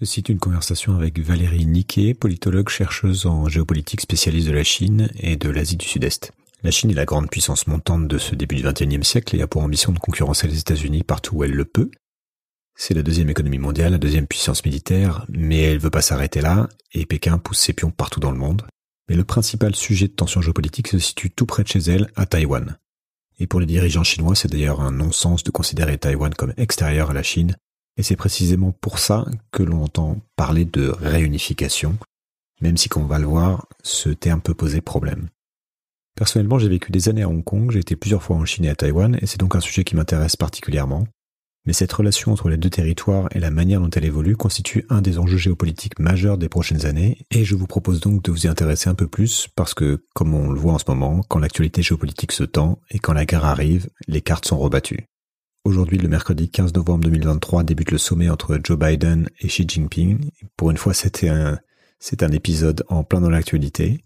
Ceci est une conversation avec Valérie Niquet, politologue, chercheuse en géopolitique spécialiste de la Chine et de l'Asie du Sud-Est. La Chine est la grande puissance montante de ce début du XXIe siècle et a pour ambition de concurrencer les États-Unis partout où elle le peut. C'est la deuxième économie mondiale, la deuxième puissance militaire, mais elle ne veut pas s'arrêter là et Pékin pousse ses pions partout dans le monde. Mais le principal sujet de tension géopolitique se situe tout près de chez elle, à Taïwan. Et pour les dirigeants chinois, c'est d'ailleurs un non-sens de considérer Taïwan comme extérieur à la Chine, et c'est précisément pour ça que l'on entend parler de réunification, même si, comme va le voir, ce terme peut poser problème. Personnellement, j'ai vécu des années à Hong Kong, j'ai été plusieurs fois en Chine et à Taïwan, et c'est donc un sujet qui m'intéresse particulièrement. Mais cette relation entre les deux territoires et la manière dont elle évolue constitue un des enjeux géopolitiques majeurs des prochaines années, et je vous propose donc de vous y intéresser un peu plus, parce que, comme on le voit en ce moment, quand l'actualité géopolitique se tend et quand la guerre arrive, les cartes sont rebattues. Aujourd'hui, le mercredi 15 novembre 2023, débute le sommet entre Joe Biden et Xi Jinping. Pour une fois, c'est un épisode en plein dans l'actualité.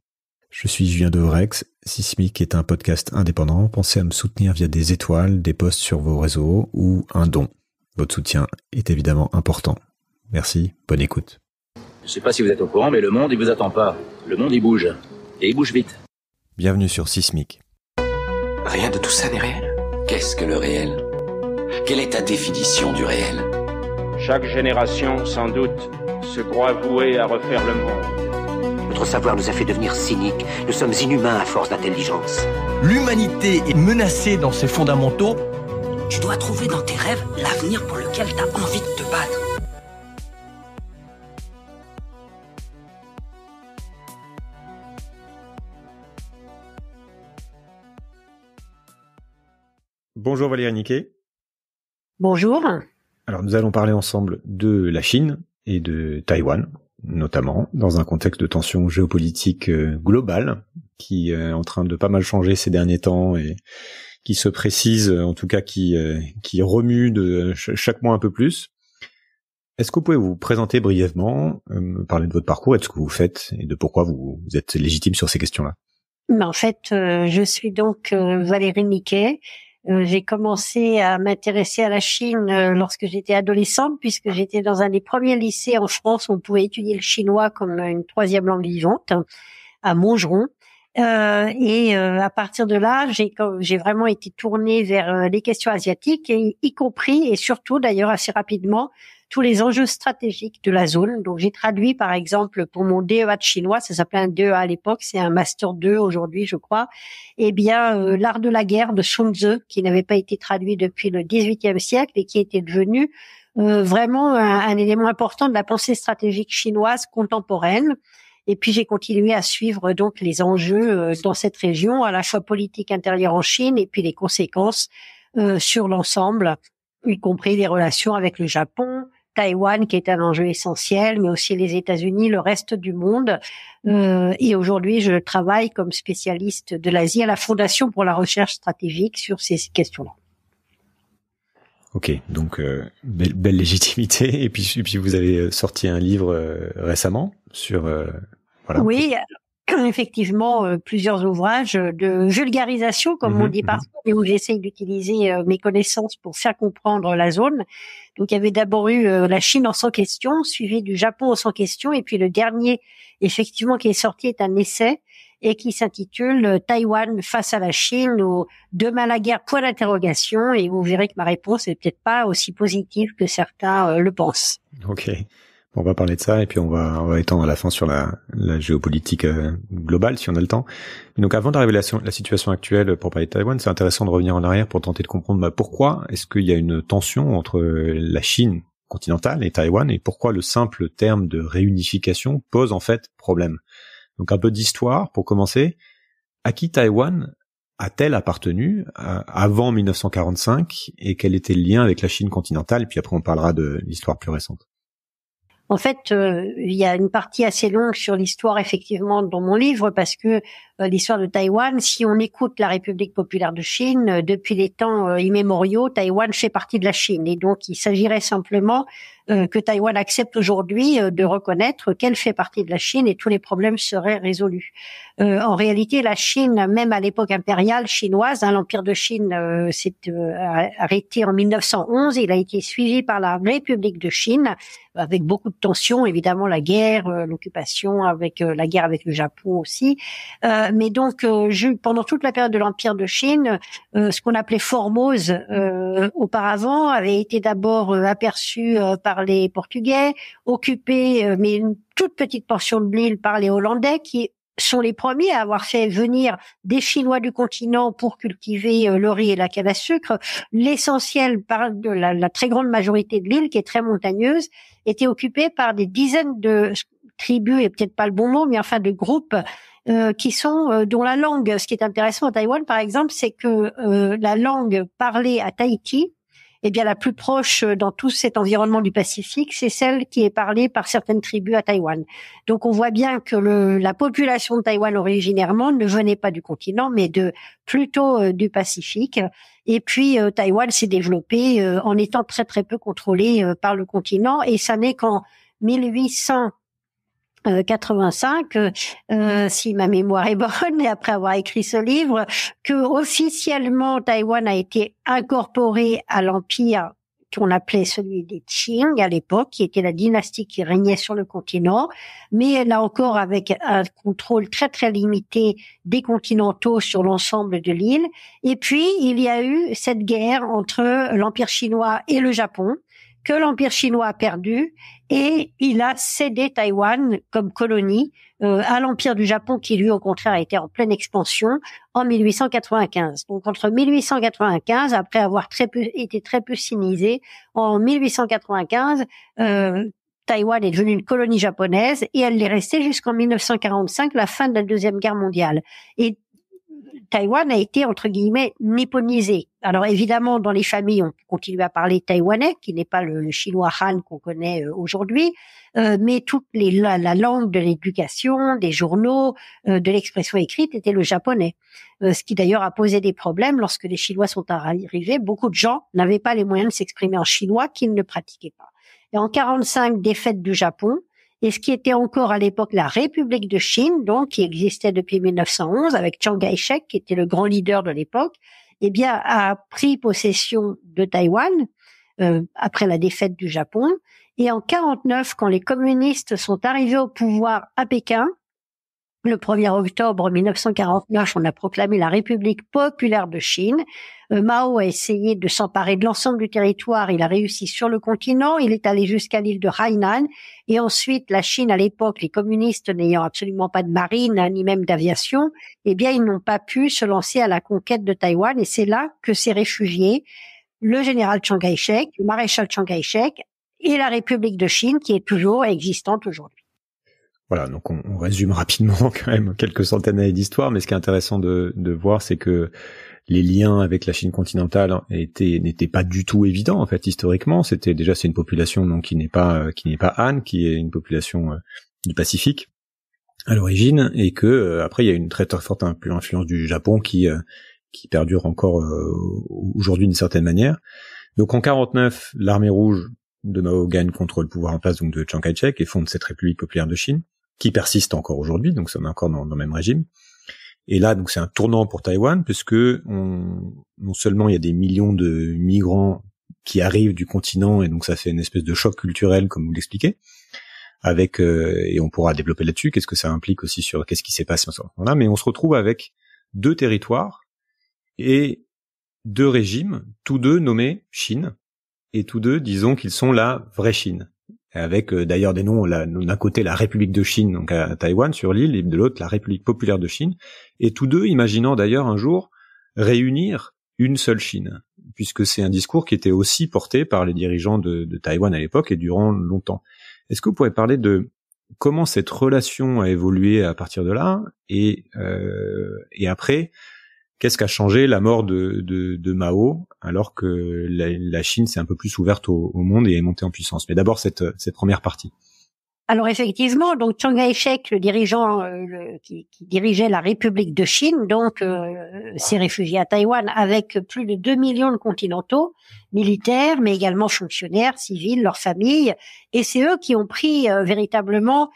Je suis Julien Devrex. Sismic est un podcast indépendant. Pensez à me soutenir via des étoiles, des posts sur vos réseaux ou un don. Votre soutien est évidemment important. Merci, bonne écoute. Je ne sais pas si vous êtes au courant, mais le monde, il vous attend pas. Le monde, il bouge. Et il bouge vite. Bienvenue sur Sismic. Rien de tout ça n'est réel Qu'est-ce que le réel quelle est ta définition du réel Chaque génération, sans doute, se croit vouée à refaire le monde. Notre savoir nous a fait devenir cyniques. Nous sommes inhumains à force d'intelligence. L'humanité est menacée dans ses fondamentaux. Tu dois trouver dans tes rêves l'avenir pour lequel tu as envie de te battre. Bonjour Valérie Niquet. Bonjour. Alors nous allons parler ensemble de la Chine et de Taïwan, notamment dans un contexte de tension géopolitique euh, globale qui euh, est en train de pas mal changer ces derniers temps et qui se précise, euh, en tout cas qui, remue de chaque mois un peu plus. Est-ce que vous pouvez vous présenter brièvement, parler de votre parcours et de ce que vous faites et de pourquoi vous, êtes légitime sur ces questions-là ben, En fait, je suis donc Valérie Niquet, euh, j'ai commencé à m'intéresser à la Chine euh, lorsque j'étais adolescente, puisque j'étais dans un des premiers lycées en France où on pouvait étudier le chinois comme une troisième langue vivante, à Montgeron. Euh, et à partir de là, j'ai vraiment été tournée vers les questions asiatiques, y compris et surtout d'ailleurs assez rapidement tous les enjeux stratégiques de la zone. Donc j'ai traduit par exemple pour mon DEA de chinois, ça s'appelait un DEA à l'époque, c'est un master 2 aujourd'hui je crois, eh bien euh, l'art de la guerre de Sun Tzu qui n'avait pas été traduit depuis le XVIIIe siècle et qui était devenu euh, vraiment un, élément important de la pensée stratégique chinoise contemporaine. Et puis j'ai continué à suivre donc les enjeux euh, dans cette région, à la fois politique intérieure en Chine et puis les conséquences sur l'ensemble, y compris les relations avec le Japon, Taïwan qui est un enjeu essentiel, mais aussi les États-Unis, le reste du monde. Euh, et aujourd'hui, je travaille comme spécialiste de l'Asie à la Fondation pour la recherche stratégique sur ces questions-là. Ok, donc euh, belle, légitimité. Et puis, puis vous avez euh, sorti un livre récemment sur voilà. Oui, effectivement euh, plusieurs ouvrages de vulgarisation, comme on mhm, dit mhm. parfois, et où j'essaye d'utiliser euh, mes connaissances pour faire comprendre la zone. Donc il y avait d'abord eu euh, la Chine en sans question, suivi du Japon en sans question, et puis le dernier, effectivement, qui est sorti est un essai et qui s'intitule Taïwan face à la Chine ou demain la guerre point d'interrogation et vous verrez que ma réponse n'est peut-être pas aussi positive que certains le pensent. OK. On va parler de ça et puis on va, étendre à la fin sur la, géopolitique euh, globale si on a le temps. Donc avant d'arriver à la, situation actuelle pour parler de Taïwan, c'est intéressant de revenir en arrière pour tenter de comprendre bah, pourquoi est-ce qu'il y a une tension entre la Chine continentale et Taïwan et pourquoi le simple terme de réunification pose en fait problème. Donc un peu d'histoire pour commencer. À qui Taïwan a-t-elle appartenu euh, avant 1945 et quel était le lien avec la Chine continentale Puis après, on parlera de l'histoire plus récente. En fait, euh, il y a une partie assez longue sur l'histoire effectivement dans mon livre parce que euh, l'histoire de Taïwan, si on écoute la République populaire de Chine euh, depuis les temps immémoriaux, Taïwan fait partie de la Chine et donc il s'agirait simplement euh, que Taïwan accepte aujourd'hui euh, de reconnaître qu'elle fait partie de la Chine et tous les problèmes seraient résolus. Euh, en réalité, la Chine, même à l'époque impériale chinoise, hein, l'empire de Chine s'est arrêté en 1911. Il a été suivi par la République de Chine avec beaucoup de tensions, évidemment la guerre, l'occupation, avec la guerre avec le Japon aussi. Euh, mais donc, je, pendant toute la période de l'empire de Chine, ce qu'on appelait Formose auparavant avait été d'abord aperçu par par les Portugais, occupé euh, mais une toute petite portion de l'île par les Hollandais, qui sont les premiers à avoir fait venir des Chinois du continent pour cultiver euh, le riz et la canne à sucre. L'essentiel, par de la, très grande majorité de l'île, qui est très montagneuse, était occupée par des dizaines de tribus, et peut-être pas le bon mot, mais enfin de groupes euh, qui sont dont la langue. Ce qui est intéressant à Taïwan, par exemple, c'est que la langue parlée à Tahiti et eh bien la plus proche euh, dans tout cet environnement du Pacifique, c'est celle qui est parlée par certaines tribus à Taïwan. Donc on voit bien que la population de Taïwan originairement ne venait pas du continent, mais de plutôt euh, du Pacifique. Et puis euh, Taïwan s'est développée en étant très très peu contrôlée par le continent, et ça n'est qu'en 1800 85, euh, euh, euh, si ma mémoire est bonne, et après avoir écrit ce livre, que officiellement Taïwan a été incorporé à l'empire qu'on appelait celui des Qing à l'époque, qui était la dynastie qui régnait sur le continent, mais là encore avec un contrôle très très limité des continentaux sur l'ensemble de l'île. Et puis il y a eu cette guerre entre l'empire chinois et le Japon, que l'Empire chinois a perdu et il a cédé Taïwan comme colonie euh, à l'Empire du Japon qui lui au contraire a été en pleine expansion en 1895. Donc entre 1895, après avoir très peu, été très peu cynisé, en 1895, euh, Taïwan est devenue une colonie japonaise et elle est restée jusqu'en 1945, la fin de la Deuxième Guerre mondiale. Taïwan a été entre guillemets nipponisé. Alors évidemment, dans les familles, on continue à parler taïwanais, qui n'est pas le chinois Han qu'on connaît euh, aujourd'hui, euh, mais toute la, langue de l'éducation, des journaux, euh, de l'expression écrite était le japonais. ce qui d'ailleurs a posé des problèmes lorsque les Chinois sont arrivés. Beaucoup de gens n'avaient pas les moyens de s'exprimer en chinois qu'ils ne pratiquaient pas. Et en 45, défaite du Japon, et ce qui était encore à l'époque la République de Chine, donc qui existait depuis 1911 avec Chiang Kai-shek, qui était le grand leader de l'époque, eh bien a pris possession de Taïwan euh, après la défaite du Japon. Et en 49, quand les communistes sont arrivés au pouvoir à Pékin, le 1er octobre 1949, on a proclamé la République populaire de Chine. Euh, Mao a essayé de s'emparer de l'ensemble du territoire. Il a réussi sur le continent. Il est allé jusqu'à l'île de Hainan. Et ensuite, la Chine, à l'époque, les communistes n'ayant absolument pas de marine, hein, ni même d'aviation, eh bien, ils n'ont pas pu se lancer à la conquête de Taïwan. Et c'est là que s'est réfugié le général Chiang Kai-shek, le maréchal Chiang Kai-shek et la République de Chine qui est toujours existante aujourd'hui. Voilà, donc on, résume rapidement quand même quelques centaines d'années d'histoire, mais ce qui est intéressant de, voir, c'est que les liens avec la Chine continentale étaient n'étaient pas du tout évidents en fait historiquement. C'était déjà c'est une population donc qui n'est pas euh, qui n'est pas Han, qui est une population euh, du Pacifique à l'origine, et que euh, après il y a une très, très forte influence du Japon qui qui perdure encore aujourd'hui d'une certaine manière. Donc en 49, l'armée rouge de Mao gagne contre le pouvoir en place donc de Chiang Kai-shek et fonde cette République populaire de Chine qui persiste encore aujourd'hui, donc ça met encore dans, le même régime. Et là, donc c'est un tournant pour Taïwan, puisque on, non seulement il y a des millions de migrants qui arrivent du continent, et donc ça fait une espèce de choc culturel, comme vous l'expliquez, avec euh, et on pourra développer là-dessus qu'est-ce que ça implique aussi sur qu'est-ce qui s'est passé en ce moment-là, mais on se retrouve avec deux territoires et deux régimes, tous deux nommés Chine, et tous deux disons qu'ils sont la vraie Chine avec euh, d'ailleurs des noms d'un côté la République de Chine, donc à Taïwan sur l'île, et de l'autre la République populaire de Chine, et tous deux imaginant d'ailleurs un jour réunir une seule Chine, puisque c'est un discours qui était aussi porté par les dirigeants de, Taïwan à l'époque et durant longtemps. Est-ce que vous pouvez parler de comment cette relation a évolué à partir de là et, euh, et après qu'est-ce qu'a changé la mort de, Mao alors que la, Chine s'est un peu plus ouverte au, monde et est montée en puissance. Mais d'abord cette première partie. Alors effectivement, donc Chiang Kai-shek, le dirigeant euh, qui, dirigeait la République de Chine, donc euh, s'est réfugié à Taïwan avec plus de 2 millions de continentaux, militaires, mais également fonctionnaires, civils, leurs familles, et c'est eux qui ont pris euh, véritablement,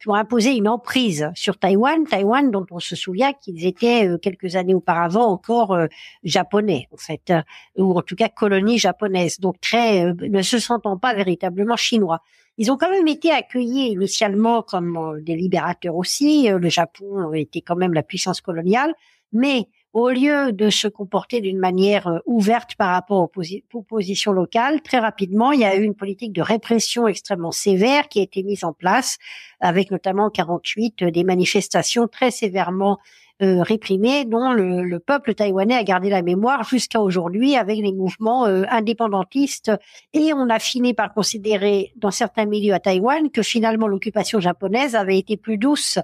qui ont imposé une emprise sur Taïwan, Taïwan dont on se souvient qu'ils étaient quelques années auparavant encore japonais, en fait, hein, ou en tout cas colonie japonaise, donc très, ne se sentant pas véritablement chinois. Ils ont quand même été accueillis initialement comme euh, des libérateurs aussi. Euh, le Japon était quand même la puissance coloniale, mais au lieu de se comporter d'une manière euh, ouverte par rapport aux, positions locales, très rapidement, il y a eu une politique de répression extrêmement sévère qui a été mise en place, avec notamment en 48 des manifestations très sévèrement euh, réprimée dont le, peuple taïwanais a gardé la mémoire jusqu'à aujourd'hui avec les mouvements euh, indépendantistes. Et on a fini par considérer dans certains milieux à Taïwan que finalement l'occupation japonaise avait été plus douce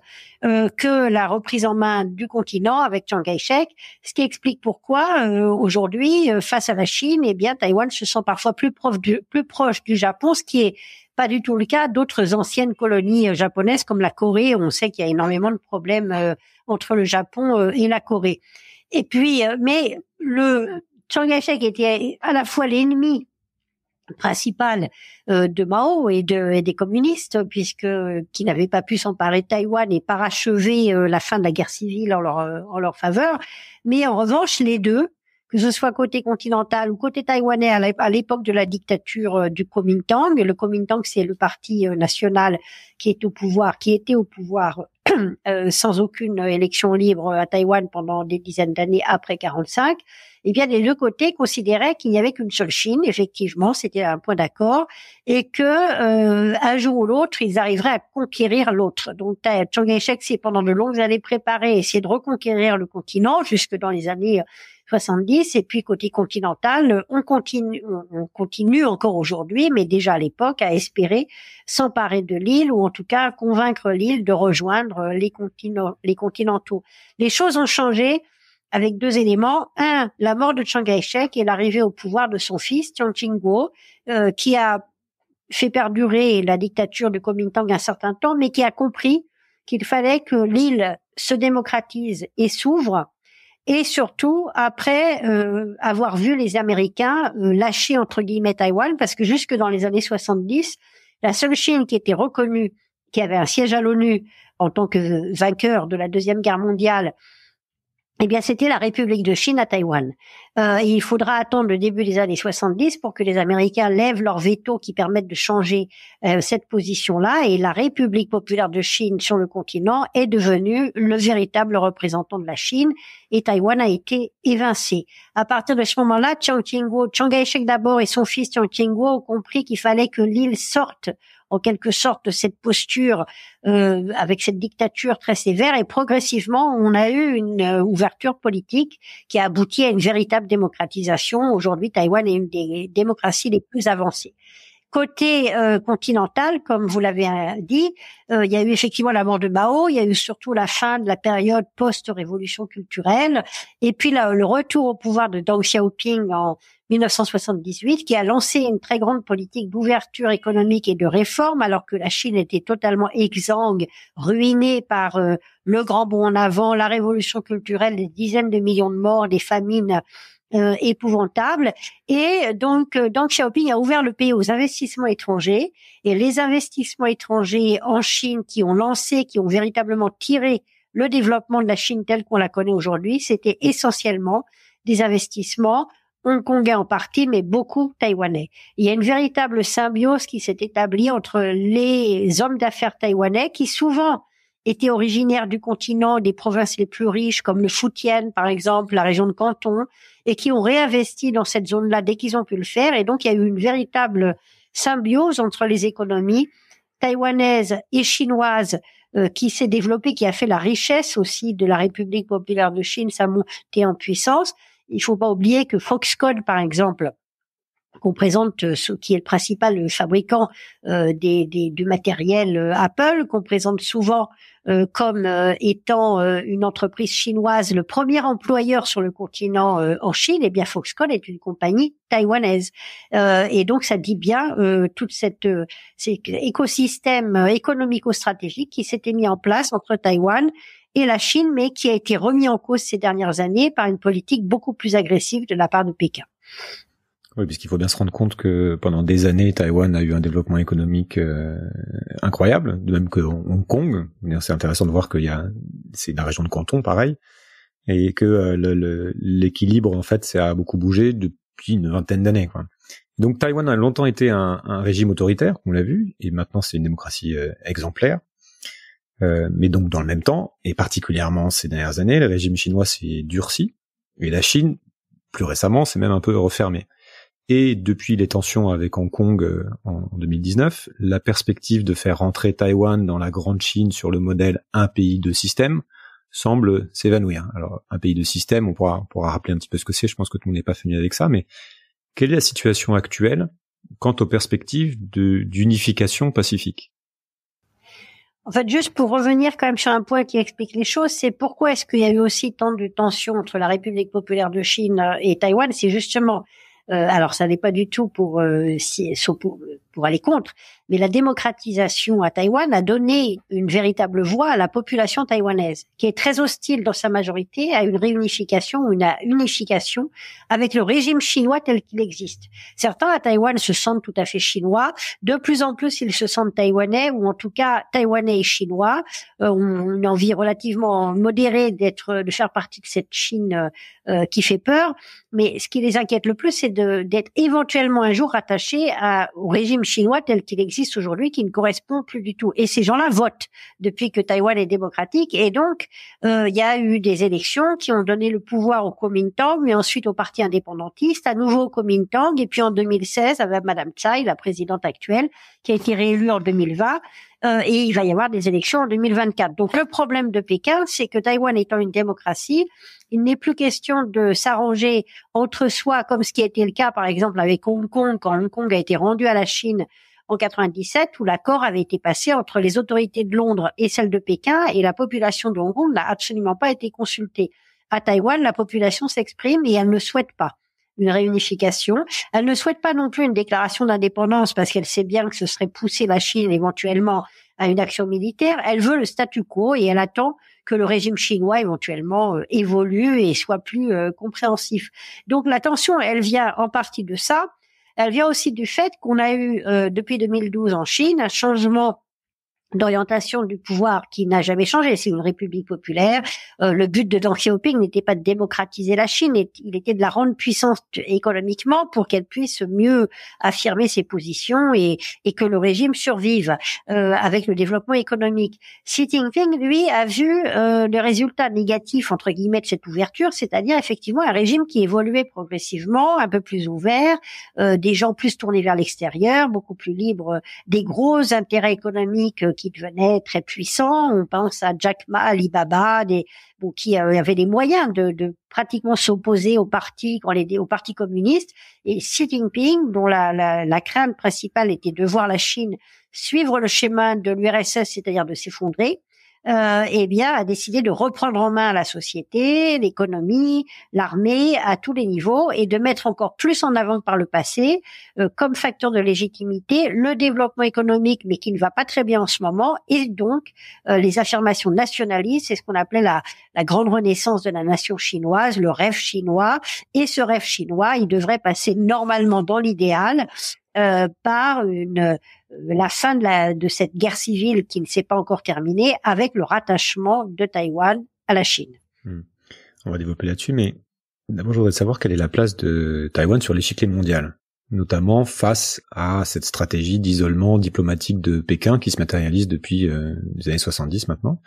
euh, que la reprise en main du continent avec Chiang Kai-shek, ce qui explique pourquoi euh, aujourd'hui, face à la Chine, eh bien Taïwan se sent parfois plus, du, plus proche du Japon, ce qui est pas du tout le cas d'autres anciennes colonies japonaises comme la Corée. On sait qu'il y a énormément de problèmes entre le Japon euh, et la Corée. Et puis, euh, mais le Chiang Kai-shek était à la fois l'ennemi principal euh, de Mao et, de, des communistes, puisque qui n'avaient pas pu s'emparer de Taïwan et parachever la fin de la guerre civile en leur, en leur faveur. Mais en revanche, les deux, que ce soit côté continental ou côté taïwanais à l'époque de la dictature du Kuomintang. Le Kuomintang, c'est le parti national qui est au pouvoir, qui était au pouvoir Euh, sans aucune élection libre à Taïwan pendant des dizaines d'années après 45, eh bien les deux côtés considéraient qu'il n'y avait qu'une seule Chine. Effectivement, c'était un point d'accord et que euh, un jour ou l'autre, ils arriveraient à conquérir l'autre. Donc Chiang Kai-shek s'est pendant de longues années préparé, essayer de reconquérir le continent jusque dans les années 70. Et puis côté continental, euh, on continue, on continue encore aujourd'hui, mais déjà à l'époque, à espérer s'emparer de l'île ou en tout cas convaincre l'île de rejoindre euh, les, continents, les continentaux. Les choses ont changé avec deux éléments. Un, la mort de Chiang Kai-shek et l'arrivée au pouvoir de son fils, Chiang Ching-kuo, euh, qui a fait perdurer la dictature du Kuomintang un certain temps, mais qui a compris qu'il fallait que l'île se démocratise et s'ouvre et surtout après euh, avoir vu les Américains euh, lâcher entre guillemets Taïwan, parce que jusque dans les années 70, la seule Chine qui était reconnue, qui avait un siège à l'ONU en tant que vainqueur de la Deuxième Guerre mondiale eh bien, c'était la République de Chine à Taïwan. Euh, il faudra attendre le début des années 70 pour que les Américains lèvent leur veto qui permette de changer euh, cette position-là. Et la République populaire de Chine sur le continent est devenue le véritable représentant de la Chine et Taïwan a été évincé. À partir de ce moment-là, Chiang Chiang Kai-shek d'abord et son fils Chiang Ching-kuo ont compris qu'il fallait que l'île sorte en quelque sorte cette posture euh, avec cette dictature très sévère. Et progressivement, on a eu une euh, ouverture politique qui a abouti à une véritable démocratisation. Aujourd'hui, Taïwan est une des démocraties les plus avancées. Côté euh, continental, comme vous l'avez dit, il y a eu effectivement la mort de Mao, il y a eu surtout la fin de la période post-révolution culturelle, et puis le retour au pouvoir de Deng Xiaoping en 1978, qui a lancé une très grande politique d'ouverture économique et de réforme, alors que la Chine était totalement exsangue, ruinée par euh, le grand bond en avant, la révolution culturelle, des dizaines de millions de morts, des famines euh, épouvantables. Et donc, euh, Deng Xiaoping a ouvert le pays aux investissements étrangers. Et les investissements étrangers en Chine qui ont lancé, qui ont véritablement tiré le développement de la Chine telle qu'on la connaît aujourd'hui, c'était essentiellement des investissements hongkongais en partie, mais beaucoup taïwanais. Il y a une véritable symbiose qui s'est établie entre les hommes d'affaires taïwanais qui souvent étaient originaires du continent, des provinces les plus riches, comme le Fujian, par exemple, la région de Canton, et qui ont réinvesti dans cette zone-là dès qu'ils ont pu le faire. Et donc, il y a eu une véritable symbiose entre les économies taïwanaises et chinoises euh, qui s'est développée, qui a fait la richesse aussi de la République populaire de Chine, sa montée en puissance. Il faut pas oublier que Foxconn, par exemple, qu'on présente, euh, ce qui est le principal euh, fabricant euh, des, des, du matériel euh, Apple, qu'on présente souvent euh, comme étant une entreprise chinoise, le premier employeur sur le continent en Chine, et eh bien Foxconn est une compagnie taïwanaise. et donc ça dit bien tout cet, cet écosystème économico-stratégique qui s'était mis en place entre Taïwan et la Chine, mais qui a été remis en cause ces dernières années par une politique beaucoup plus agressive de la part de Pékin. Oui, puisqu'il faut bien se rendre compte que pendant des années, Taïwan a eu un développement économique euh, incroyable, de même que Hong Kong. C'est intéressant de voir qu'il y a, c'est la région de Canton, pareil, et que euh, l'équilibre en fait, ça a beaucoup bougé depuis une vingtaine d'années. Donc Taïwan a longtemps été un, régime autoritaire, on l'a vu, et maintenant c'est une démocratie euh, exemplaire. Euh, mais donc dans le même temps, et particulièrement ces dernières années, le régime chinois s'est durci, et la Chine, plus récemment, s'est même un peu refermée. Et depuis les tensions avec Hong Kong euh, en 2019, la perspective de faire rentrer Taïwan dans la grande Chine sur le modèle un pays de système semble s'évanouir. Alors un pays de système, on pourra, on pourra rappeler un petit peu ce que c'est, je pense que tout le monde n'est pas familier avec ça, mais quelle est la situation actuelle quant aux perspectives d'unification pacifique en fait, juste pour revenir quand même sur un point qui explique les choses, c'est pourquoi est-ce qu'il y a eu aussi tant de tensions entre la République populaire de Chine et Taïwan C'est justement, euh, alors ça n'est pas du tout pour, euh, pour pour aller contre, mais la démocratisation à Taïwan a donné une véritable voix à la population taïwanaise, qui est très hostile dans sa majorité à une réunification, une unification avec le régime chinois tel qu'il existe. Certains à Taïwan se sentent tout à fait chinois, de plus en plus ils se sentent taïwanais, ou en tout cas taïwanais et chinois, euh, On ont une envie relativement modérée d'être, de faire partie de cette Chine euh, euh, qui fait peur, mais ce qui les inquiète le plus, c'est d'être éventuellement un jour attachés à, au régime chinois tel qu'il existe aujourd'hui qui ne correspond plus du tout. Et ces gens-là votent depuis que Taïwan est démocratique. Et donc, euh, il y a eu des élections qui ont donné le pouvoir au Kuomintang, mais ensuite au parti indépendantiste, à nouveau au Kuomintang, et puis en 2016 avec Madame Tsai, la présidente actuelle, qui a été réélue en 2020 euh, et il va y avoir des élections en 2024. Donc le problème de Pékin, c'est que Taïwan étant une démocratie, il n'est plus question de s'arranger entre soi, comme ce qui a été le cas par exemple avec Hong Kong, quand Hong Kong a été rendu à la Chine en 97, où l'accord avait été passé entre les autorités de Londres et celles de Pékin, et la population de Hong Kong n'a absolument pas été consultée. À Taïwan, la population s'exprime et elle ne souhaite pas une réunification. Elle ne souhaite pas non plus une déclaration d'indépendance parce qu'elle sait bien que ce serait pousser la Chine éventuellement à une action militaire. Elle veut le statu quo et elle attend que le régime chinois éventuellement euh, évolue et soit plus euh, compréhensif. Donc la tension, elle vient en partie de ça. Elle vient aussi du fait qu'on a eu euh, depuis 2012 en Chine un changement d'orientation du pouvoir qui n'a jamais changé. C'est une république populaire. Euh, le but de Deng Xiaoping n'était pas de démocratiser la Chine, il était de la rendre puissante économiquement pour qu'elle puisse mieux affirmer ses positions et, et que le régime survive euh, avec le développement économique. Xi Jinping, lui, a vu euh, le résultat négatif, entre guillemets, de cette ouverture, c'est-à-dire effectivement un régime qui évoluait progressivement, un peu plus ouvert, euh, des gens plus tournés vers l'extérieur, beaucoup plus libres des gros intérêts économiques qui devenaient très puissants. On pense à Jack Ma, Alibaba, des, bon, qui euh, avaient des moyens de, pratiquement s'opposer au parti, quand au communiste. Et Xi Jinping, dont la, la, la crainte principale était de voir la Chine suivre le chemin de l'URSS, c'est-à-dire de s'effondrer, euh, eh bien, a décidé de reprendre en main la société, l'économie, l'armée à tous les niveaux et de mettre encore plus en avant par le passé, euh, comme facteur de légitimité, le développement économique, mais qui ne va pas très bien en ce moment, et donc euh, les affirmations nationalistes, c'est ce qu'on appelait la, grande renaissance de la nation chinoise, le rêve chinois, et ce rêve chinois, il devrait passer normalement dans l'idéal par une, euh, la fin de, la, de cette guerre civile qui ne s'est pas encore terminée avec le rattachement de Taïwan à la Chine. Hmm. On va développer là-dessus, mais d'abord je voudrais savoir quelle est la place de Taïwan sur l'échiquier mondial, notamment face à cette stratégie d'isolement diplomatique de Pékin qui se matérialise depuis euh, les années 70 maintenant.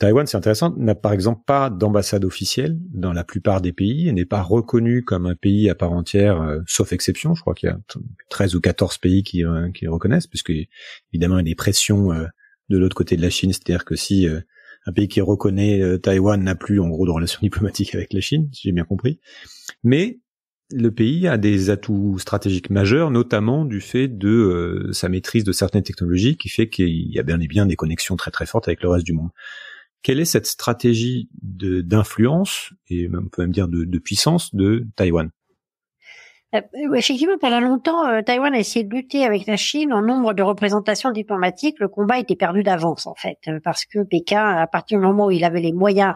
Taïwan, c'est intéressant, n'a par exemple pas d'ambassade officielle dans la plupart des pays et n'est pas reconnu comme un pays à part entière, euh, sauf exception. Je crois qu'il y a 13 ou 14 pays euh, qui, le reconnaissent, puisque évidemment il y a des pressions euh, de l'autre côté de la Chine, c'est-à-dire que si un pays qui reconnaît Taïwan n'a plus en gros de relations diplomatiques avec la Chine, si j'ai bien compris. Mais le pays a des atouts stratégiques majeurs, notamment du fait de sa maîtrise de certaines technologies, qui fait qu'il y a bien et bien des connexions très très fortes avec le reste du monde. Quelle est cette stratégie d'influence et on peut même dire de, puissance de Taïwan euh, Effectivement, pendant longtemps, euh, Taïwan a essayé de lutter avec la Chine en nombre de représentations diplomatiques. Le combat était perdu d'avance, en fait, euh, parce que Pékin, à partir du moment où il avait les moyens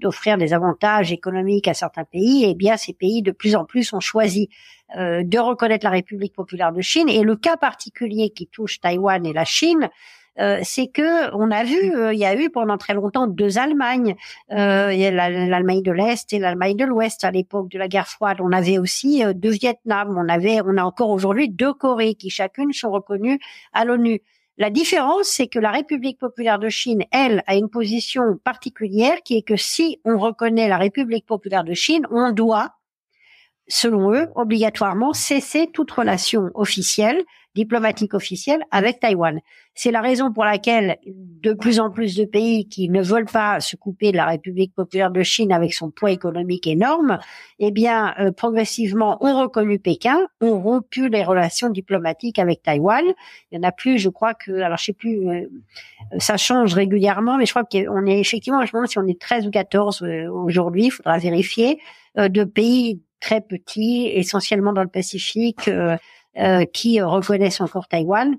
d'offrir des avantages économiques à certains pays, eh bien, ces pays, de plus en plus, ont choisi de reconnaître la République populaire de Chine. Et le cas particulier qui touche Taïwan et la Chine, euh, c'est que on a vu, euh, il y a eu pendant très longtemps deux Allemagnes, euh, l'Allemagne de l'Est et l'Allemagne de l'Ouest à l'époque de la guerre froide. On avait aussi deux Vietnam, on avait, on a encore aujourd'hui deux Corées qui chacune sont reconnues à l'ONU. La différence, c'est que la République populaire de Chine, elle, a une position particulière qui est que si on reconnaît la République populaire de Chine, on doit, selon eux, obligatoirement cesser toute relation officielle diplomatique officielle avec Taïwan. C'est la raison pour laquelle de plus en plus de pays qui ne veulent pas se couper de la République populaire de Chine avec son poids économique énorme, eh bien, euh, progressivement, ont reconnu Pékin, ont rompu les relations diplomatiques avec Taïwan. Il y en a plus, je crois que, alors je sais plus, euh, ça change régulièrement, mais je crois qu'on est effectivement, je me demande si on est 13 ou 14 euh, aujourd'hui, il faudra vérifier, de pays très petits, essentiellement dans le Pacifique, euh, qui reconnaissent encore Taïwan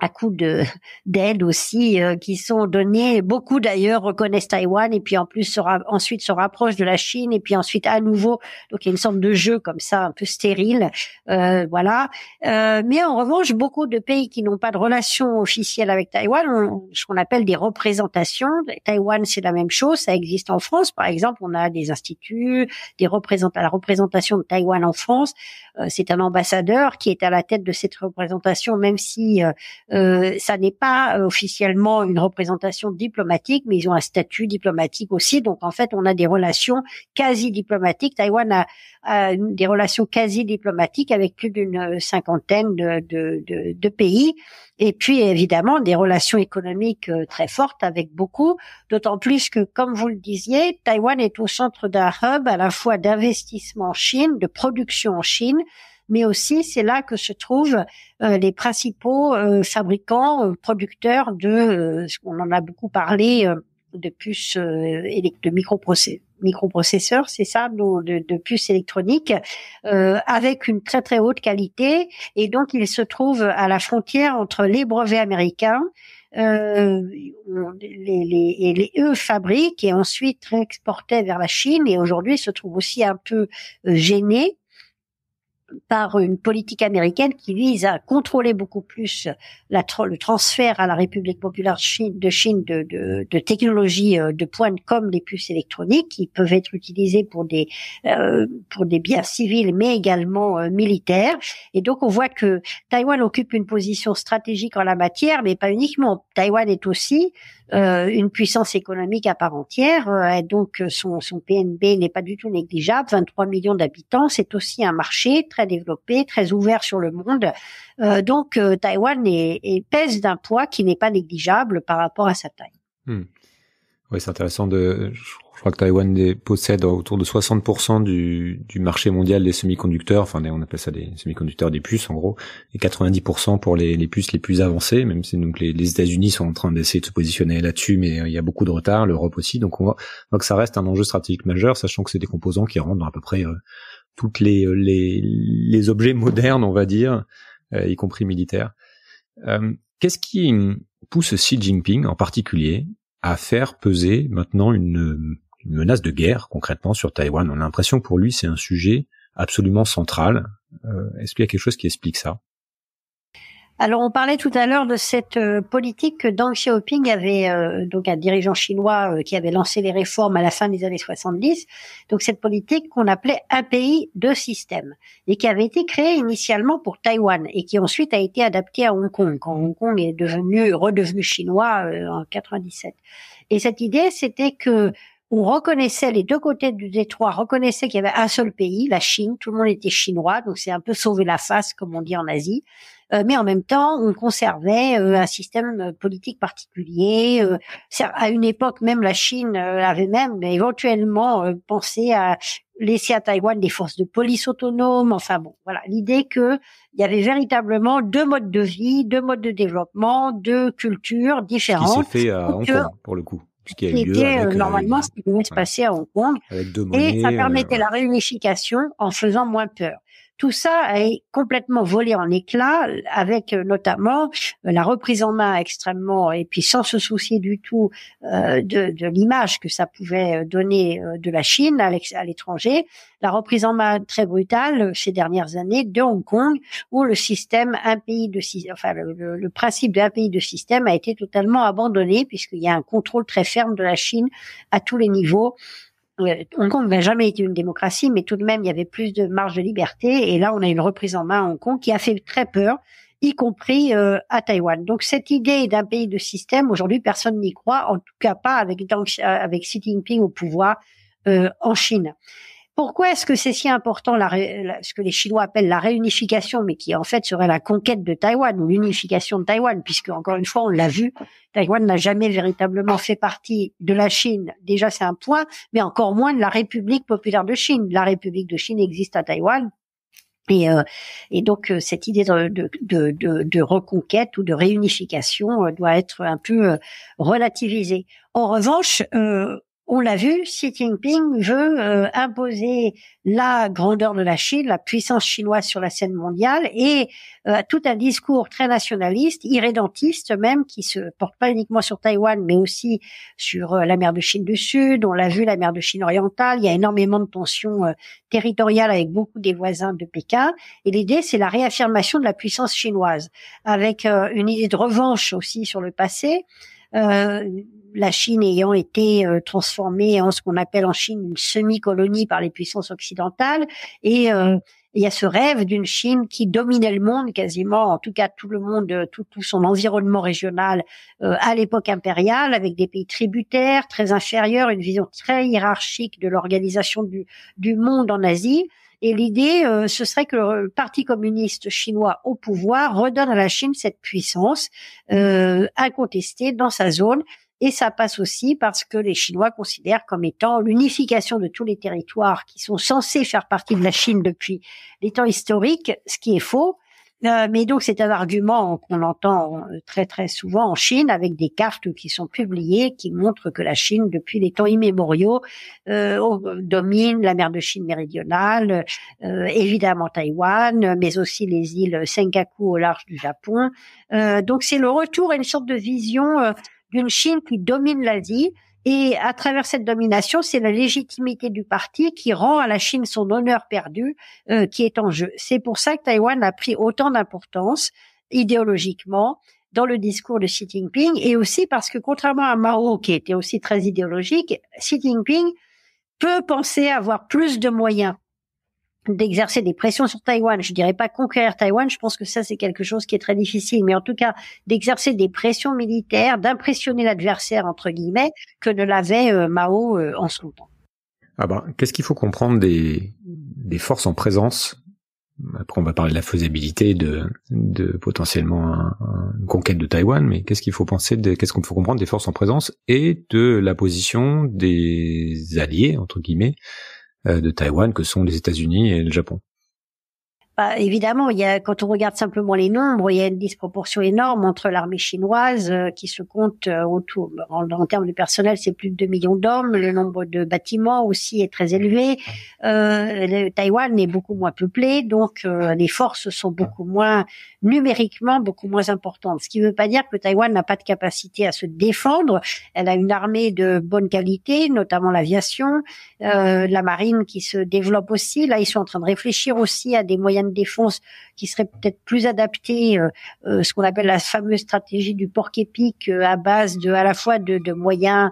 à coup de d'aide aussi euh, qui sont données. Beaucoup d'ailleurs reconnaissent Taïwan et puis en plus ensuite se rapprochent de la Chine et puis ensuite à nouveau. Donc il y a une sorte de jeu comme ça un peu stérile, euh, voilà. Euh, mais en revanche, beaucoup de pays qui n'ont pas de relation officielle avec Taïwan ont ce qu'on appelle des représentations. Taïwan c'est la même chose, ça existe en France par exemple. On a des instituts, des représentants, la représentation de Taïwan en France. Euh, c'est un ambassadeur qui est à la tête de cette représentation, même si euh, euh, ça n'est pas euh, officiellement une représentation diplomatique, mais ils ont un statut diplomatique aussi. Donc en fait, on a des relations quasi diplomatiques. Taïwan a, des relations quasi diplomatiques avec plus d'une euh, cinquantaine de, pays. Et puis évidemment, des relations économiques très fortes avec beaucoup, d'autant plus que, comme vous le disiez, Taïwan est au centre d'un hub à la fois d'investissement en Chine, de production en Chine, mais aussi c'est là que se trouvent euh, les principaux euh, fabricants, euh, producteurs de, on en a beaucoup parlé, de puces de microprocesseurs c'est ça, de, puces électroniques, avec une très très haute qualité. Et donc, il se trouve à la frontière entre les brevets américains, euh, les, et les eux fabriquent et ensuite exportaient vers la Chine. Et aujourd'hui, se trouvent aussi un peu gênés par une politique américaine qui vise à contrôler beaucoup plus la, le transfert à la République populaire de Chine de, de, de, technologies euh, de pointe comme les puces électroniques qui peuvent être utilisées pour des euh, pour des biens civils mais également euh, militaires. Et donc on voit que Taïwan occupe une position stratégique en la matière, mais pas uniquement. Taïwan est aussi une puissance économique à part entière. et donc son, son PNB n'est pas du tout négligeable, 23 millions d'habitants. C'est aussi un marché très développé, très ouvert sur le monde. Euh, donc Taiwan euh, Taïwan est, pèse d'un poids qui n'est pas négligeable par rapport à sa taille. Hmm. Oui, c'est intéressant. De, je crois que Taïwan possède autour de 60% du, du, marché mondial des semi-conducteurs. Enfin, on appelle ça des semi-conducteurs des puces, en gros, et 90% pour les, les, puces les plus avancées. Même si donc les, États-Unis sont en train d'essayer de se positionner là-dessus, mais euh, il y a beaucoup de retard. L'Europe aussi. Donc on voit, que ça reste un enjeu stratégique majeur, sachant que c'est des composants qui rentrent dans à peu près toutes euh, les, les, objets modernes, on va dire, euh, y compris militaires. Euh, qu'est-ce qui pousse Xi Jinping en particulier à faire peser maintenant une, menace de guerre concrètement sur Taïwan On a l'impression que pour lui c'est un sujet absolument central. Est-ce qu'il y a quelque chose qui explique ça alors, on parlait tout à l'heure de cette euh, politique que Deng Xiaoping avait, euh, donc un dirigeant chinois euh, qui avait lancé les réformes à la fin des années 70. Donc, cette politique qu'on appelait un pays, deux systèmes, et qui avait été créée initialement pour Taïwan et qui ensuite a été adaptée à Hong Kong quand Hong Kong est devenu redevenu chinois en 97. Et cette idée, c'était que on reconnaissait les deux côtés du détroit, reconnaissait qu'il y avait un seul pays, la Chine, tout le monde était chinois, donc c'est un peu sauver la face, comme on dit en Asie. Euh, mais en même temps, on conservait euh, un système euh, politique particulier. à une époque, même la Chine avait même éventuellement pensé à laisser à Taïwan des forces de police autonomes. Enfin bon, voilà, l'idée que il y avait véritablement deux modes de vie, deux modes de développement, deux cultures différentes. Ce qui s'est fait à Hong Kong pour le coup. Ce qui, a avec, normalement ce qui devait se passer à Hong Kong. et ça permettait la réunification en faisant moins peur. Tout ça est complètement volé en éclats avec euh, notamment euh, la reprise en main extrêmement et puis sans se soucier du tout euh, de, l'image que ça pouvait donner de la Chine à l'étranger, la reprise en main très brutale ces dernières années de Hong Kong où le système un pays de enfin le, le principe d'un pays de système a été totalement abandonné puisqu'il y a un contrôle très ferme de la Chine à tous les niveaux Hong Kong n'a jamais été une démocratie, mais tout de même, il y avait plus de marge de liberté. Et là, on a une reprise en main à Hong Kong qui a fait très peur, y compris euh, à Taïwan. Donc cette idée d'un pays de système, aujourd'hui, personne n'y croit, en tout cas pas avec, euh, avec Xi Jinping au pouvoir euh, en Chine. Pourquoi est-ce que c'est si important la, ce que les Chinois appellent la réunification, mais qui en fait serait la conquête de Taïwan ou l'unification de Taïwan, puisque encore une fois, on l'a vu, Taïwan n'a jamais véritablement fait partie de la Chine. Déjà, c'est un point, mais encore moins de la République populaire de Chine. La République de Chine existe à Taïwan. Et, euh, et donc euh, cette idée de, de, de, de, reconquête ou de réunification euh, doit être un peu relativisée. En revanche, euh, on l'a vu, Xi Jinping veut euh, imposer la grandeur de la Chine, la puissance chinoise sur la scène mondiale et euh, tout un discours très nationaliste, irrédentiste même, qui se porte pas uniquement sur Taïwan, mais aussi sur euh, la mer de Chine du Sud. On l'a vu, la mer de Chine orientale. Il y a énormément de tensions territoriales avec beaucoup des voisins de Pékin. Et l'idée, c'est la réaffirmation de la puissance chinoise, avec une idée de revanche aussi sur le passé. Euh, la Chine ayant été euh, transformée en ce qu'on appelle en Chine une semi-colonie par les puissances occidentales. Et euh, il y a ce rêve d'une Chine qui dominait le monde quasiment, en tout cas tout le monde, tout, son environnement régional à l'époque impériale, avec des pays tributaires, très inférieurs, une vision très hiérarchique de l'organisation du monde en Asie. Et l'idée, euh, ce serait que le Parti communiste chinois au pouvoir redonne à la Chine cette puissance euh, incontestée dans sa zone. Et ça passe aussi parce que les Chinois considèrent comme étant l'unification de tous les territoires qui sont censés faire partie de la Chine depuis les temps historiques, ce qui est faux. Euh, mais donc c'est un argument qu'on entend euh, très très souvent en Chine avec des cartes qui sont publiées qui montrent que la Chine depuis les temps immémoriaux euh, domine la mer de Chine méridionale, évidemment Taïwan, mais aussi les îles Senkaku au large du Japon. donc c'est le retour à une sorte de vision d'une Chine qui domine l'Asie et à travers cette domination, c'est la légitimité du parti qui rend à la Chine son honneur perdu euh, qui est en jeu. C'est pour ça que Taïwan a pris autant d'importance idéologiquement dans le discours de Xi Jinping et aussi parce que contrairement à Mao qui était aussi très idéologique, Xi Jinping peut penser avoir plus de moyens d'exercer des pressions sur Taïwan. Je dirais pas conquérir Taïwan, je pense que ça c'est quelque chose qui est très difficile, mais en tout cas d'exercer des pressions militaires, d'impressionner l'adversaire entre guillemets que ne l'avait euh, Mao euh, en son temps. Ah ben, qu'est-ce qu'il faut comprendre des, forces en présence après on va parler de la faisabilité de, potentiellement une conquête de Taïwan, mais qu'est-ce qu'il faut penser, qu'est-ce qu'on faut comprendre des forces en présence et de la position des alliés entre guillemets euh, de Taïwan que sont les États-Unis et le Japon. Bah, évidemment, il y a, quand on regarde simplement les nombres, il y a une disproportion énorme entre l'armée chinoise euh, qui se compte euh, autour, en, termes de personnel, c'est plus de 2 millions d'hommes, le nombre de bâtiments aussi est très élevé, euh, Taïwan est beaucoup moins peuplé, donc euh, les forces sont beaucoup moins, numériquement, beaucoup moins importantes. Ce qui ne veut pas dire que Taïwan n'a pas de capacité à se défendre, elle a une armée de bonne qualité, notamment l'aviation, la marine qui se développe aussi, là ils sont en train de réfléchir aussi à des moyens défense qui serait peut-être plus adaptée, euh, euh, ce qu'on appelle la fameuse stratégie du porc épique euh, à base de à la fois de, moyens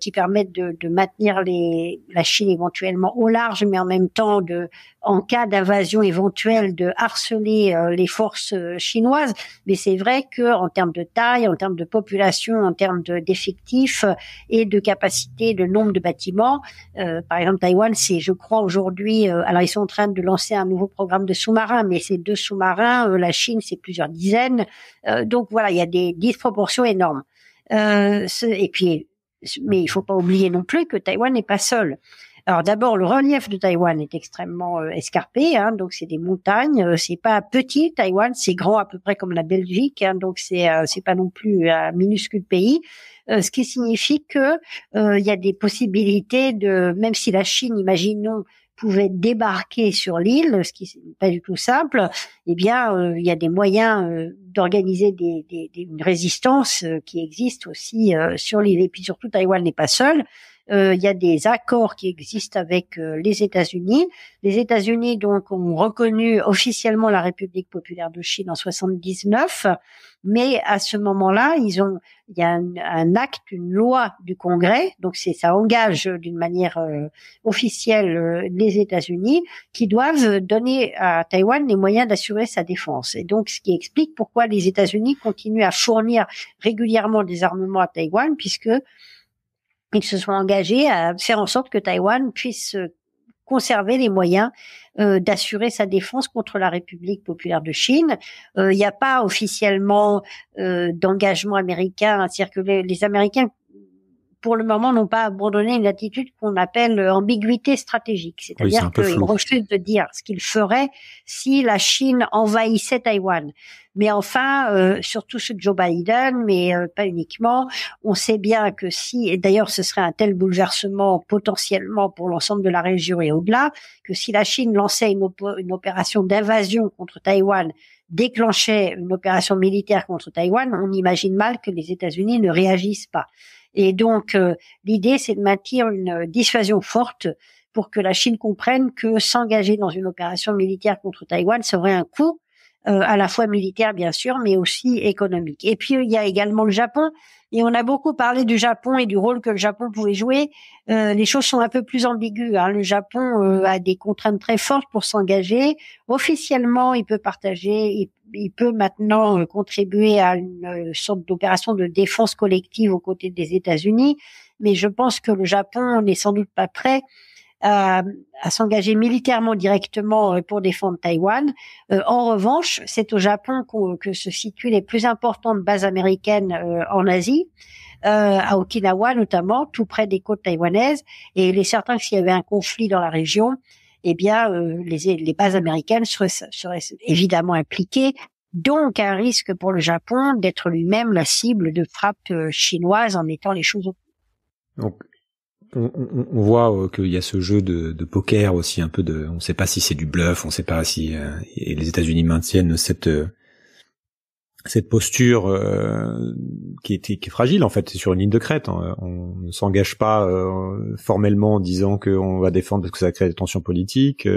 qui permettent de, maintenir les, la Chine éventuellement au large, mais en même temps de, en cas d'invasion éventuelle, de harceler les forces chinoises. Mais c'est vrai que en termes de taille, en termes de population, en termes d'effectifs et de capacité, de nombre de bâtiments, par exemple Taïwan, c'est je crois aujourd'hui, alors ils sont en train de lancer un nouveau programme de soutien sous-marins, mais ces deux sous-marins, euh, la Chine, c'est plusieurs dizaines. Euh, donc voilà, il y a des disproportions énormes. Euh, et puis, mais il faut pas oublier non plus que Taïwan n'est pas seul. Alors d'abord, le relief de Taïwan est extrêmement escarpé, hein, donc c'est des montagnes. c'est pas petit Taïwan, c'est grand à peu près comme la Belgique, hein, donc c'est c'est pas non plus un minuscule pays. ce qui signifie que il y a des possibilités de, même si la Chine, imaginons, pouvait débarquer sur l'île, ce qui n'est pas du tout simple, eh bien, euh, il y a des moyens euh, d'organiser des, une résistance euh, qui existe aussi sur l'île. Et puis surtout, Taïwan n'est pas seul. Euh, il y a des accords qui existent avec euh, les États-Unis. Les États-Unis donc ont reconnu officiellement la République populaire de Chine en 79, mais à ce moment-là, ils ont il y a un, acte, une loi du Congrès, donc c'est ça engage d'une manière euh, officielle les États-Unis qui doivent donner à Taïwan les moyens d'assurer sa défense. Et donc ce qui explique pourquoi les États-Unis continuent à fournir régulièrement des armements à Taïwan puisque ils se sont engagés à faire en sorte que Taïwan puisse conserver les moyens euh, d'assurer sa défense contre la République populaire de Chine. Euh, il n'y a pas officiellement euh, d'engagement américain, cest à circuler que les Américains pour le moment, n'ont pas abandonné une attitude qu'on appelle euh, ambiguïté stratégique, c'est-à-dire qu'ils refusent de dire ce qu'ils feraient si la Chine envahissait Taïwan. Mais enfin, euh, surtout ce Joe Biden, mais euh, pas uniquement, on sait bien que si, et d'ailleurs ce serait un tel bouleversement potentiellement pour l'ensemble de la région et au-delà, que si la Chine lançait une, une opération d'invasion contre Taïwan, déclenchait une opération militaire contre Taïwan, on imagine mal que les États-Unis ne réagissent pas. Et donc, euh, l'idée, c'est de maintenir une euh, dissuasion forte pour que la Chine comprenne que s'engager dans une opération militaire contre Taïwan serait un coup euh, à la fois militaire bien sûr, mais aussi économique. Et puis euh, il y a également le Japon, et on a beaucoup parlé du Japon et du rôle que le Japon pouvait jouer. Euh, les choses sont un peu plus ambiguës. Hein. Le Japon a des contraintes très fortes pour s'engager. Officiellement, il peut partager, il, il peut maintenant contribuer à une sorte d'opération de défense collective aux côtés des États-Unis, mais je pense que le Japon n'est sans doute pas prêt euh, à, s'engager militairement directement euh, pour défendre Taïwan. Euh, en revanche, c'est au Japon que se situent les plus importantes bases américaines en Asie, euh, à Okinawa notamment, tout près des côtes taïwanaises. Et il est certain que s'il y avait un conflit dans la région, eh bien, les, les bases américaines seraient, seraient évidemment impliquées, donc un risque pour le Japon d'être lui-même la cible de frappes chinoises en mettant les choses au donc on, voit euh, qu'il y a ce jeu de, poker aussi un peu de, on ne sait pas si c'est du bluff, on ne sait pas si euh, et les États-Unis maintiennent cette euh, cette posture qui, est, qui, est, fragile en fait, c'est sur une ligne de crête. Hein. On ne s'engage pas formellement en disant qu'on va défendre parce que ça crée des tensions politiques.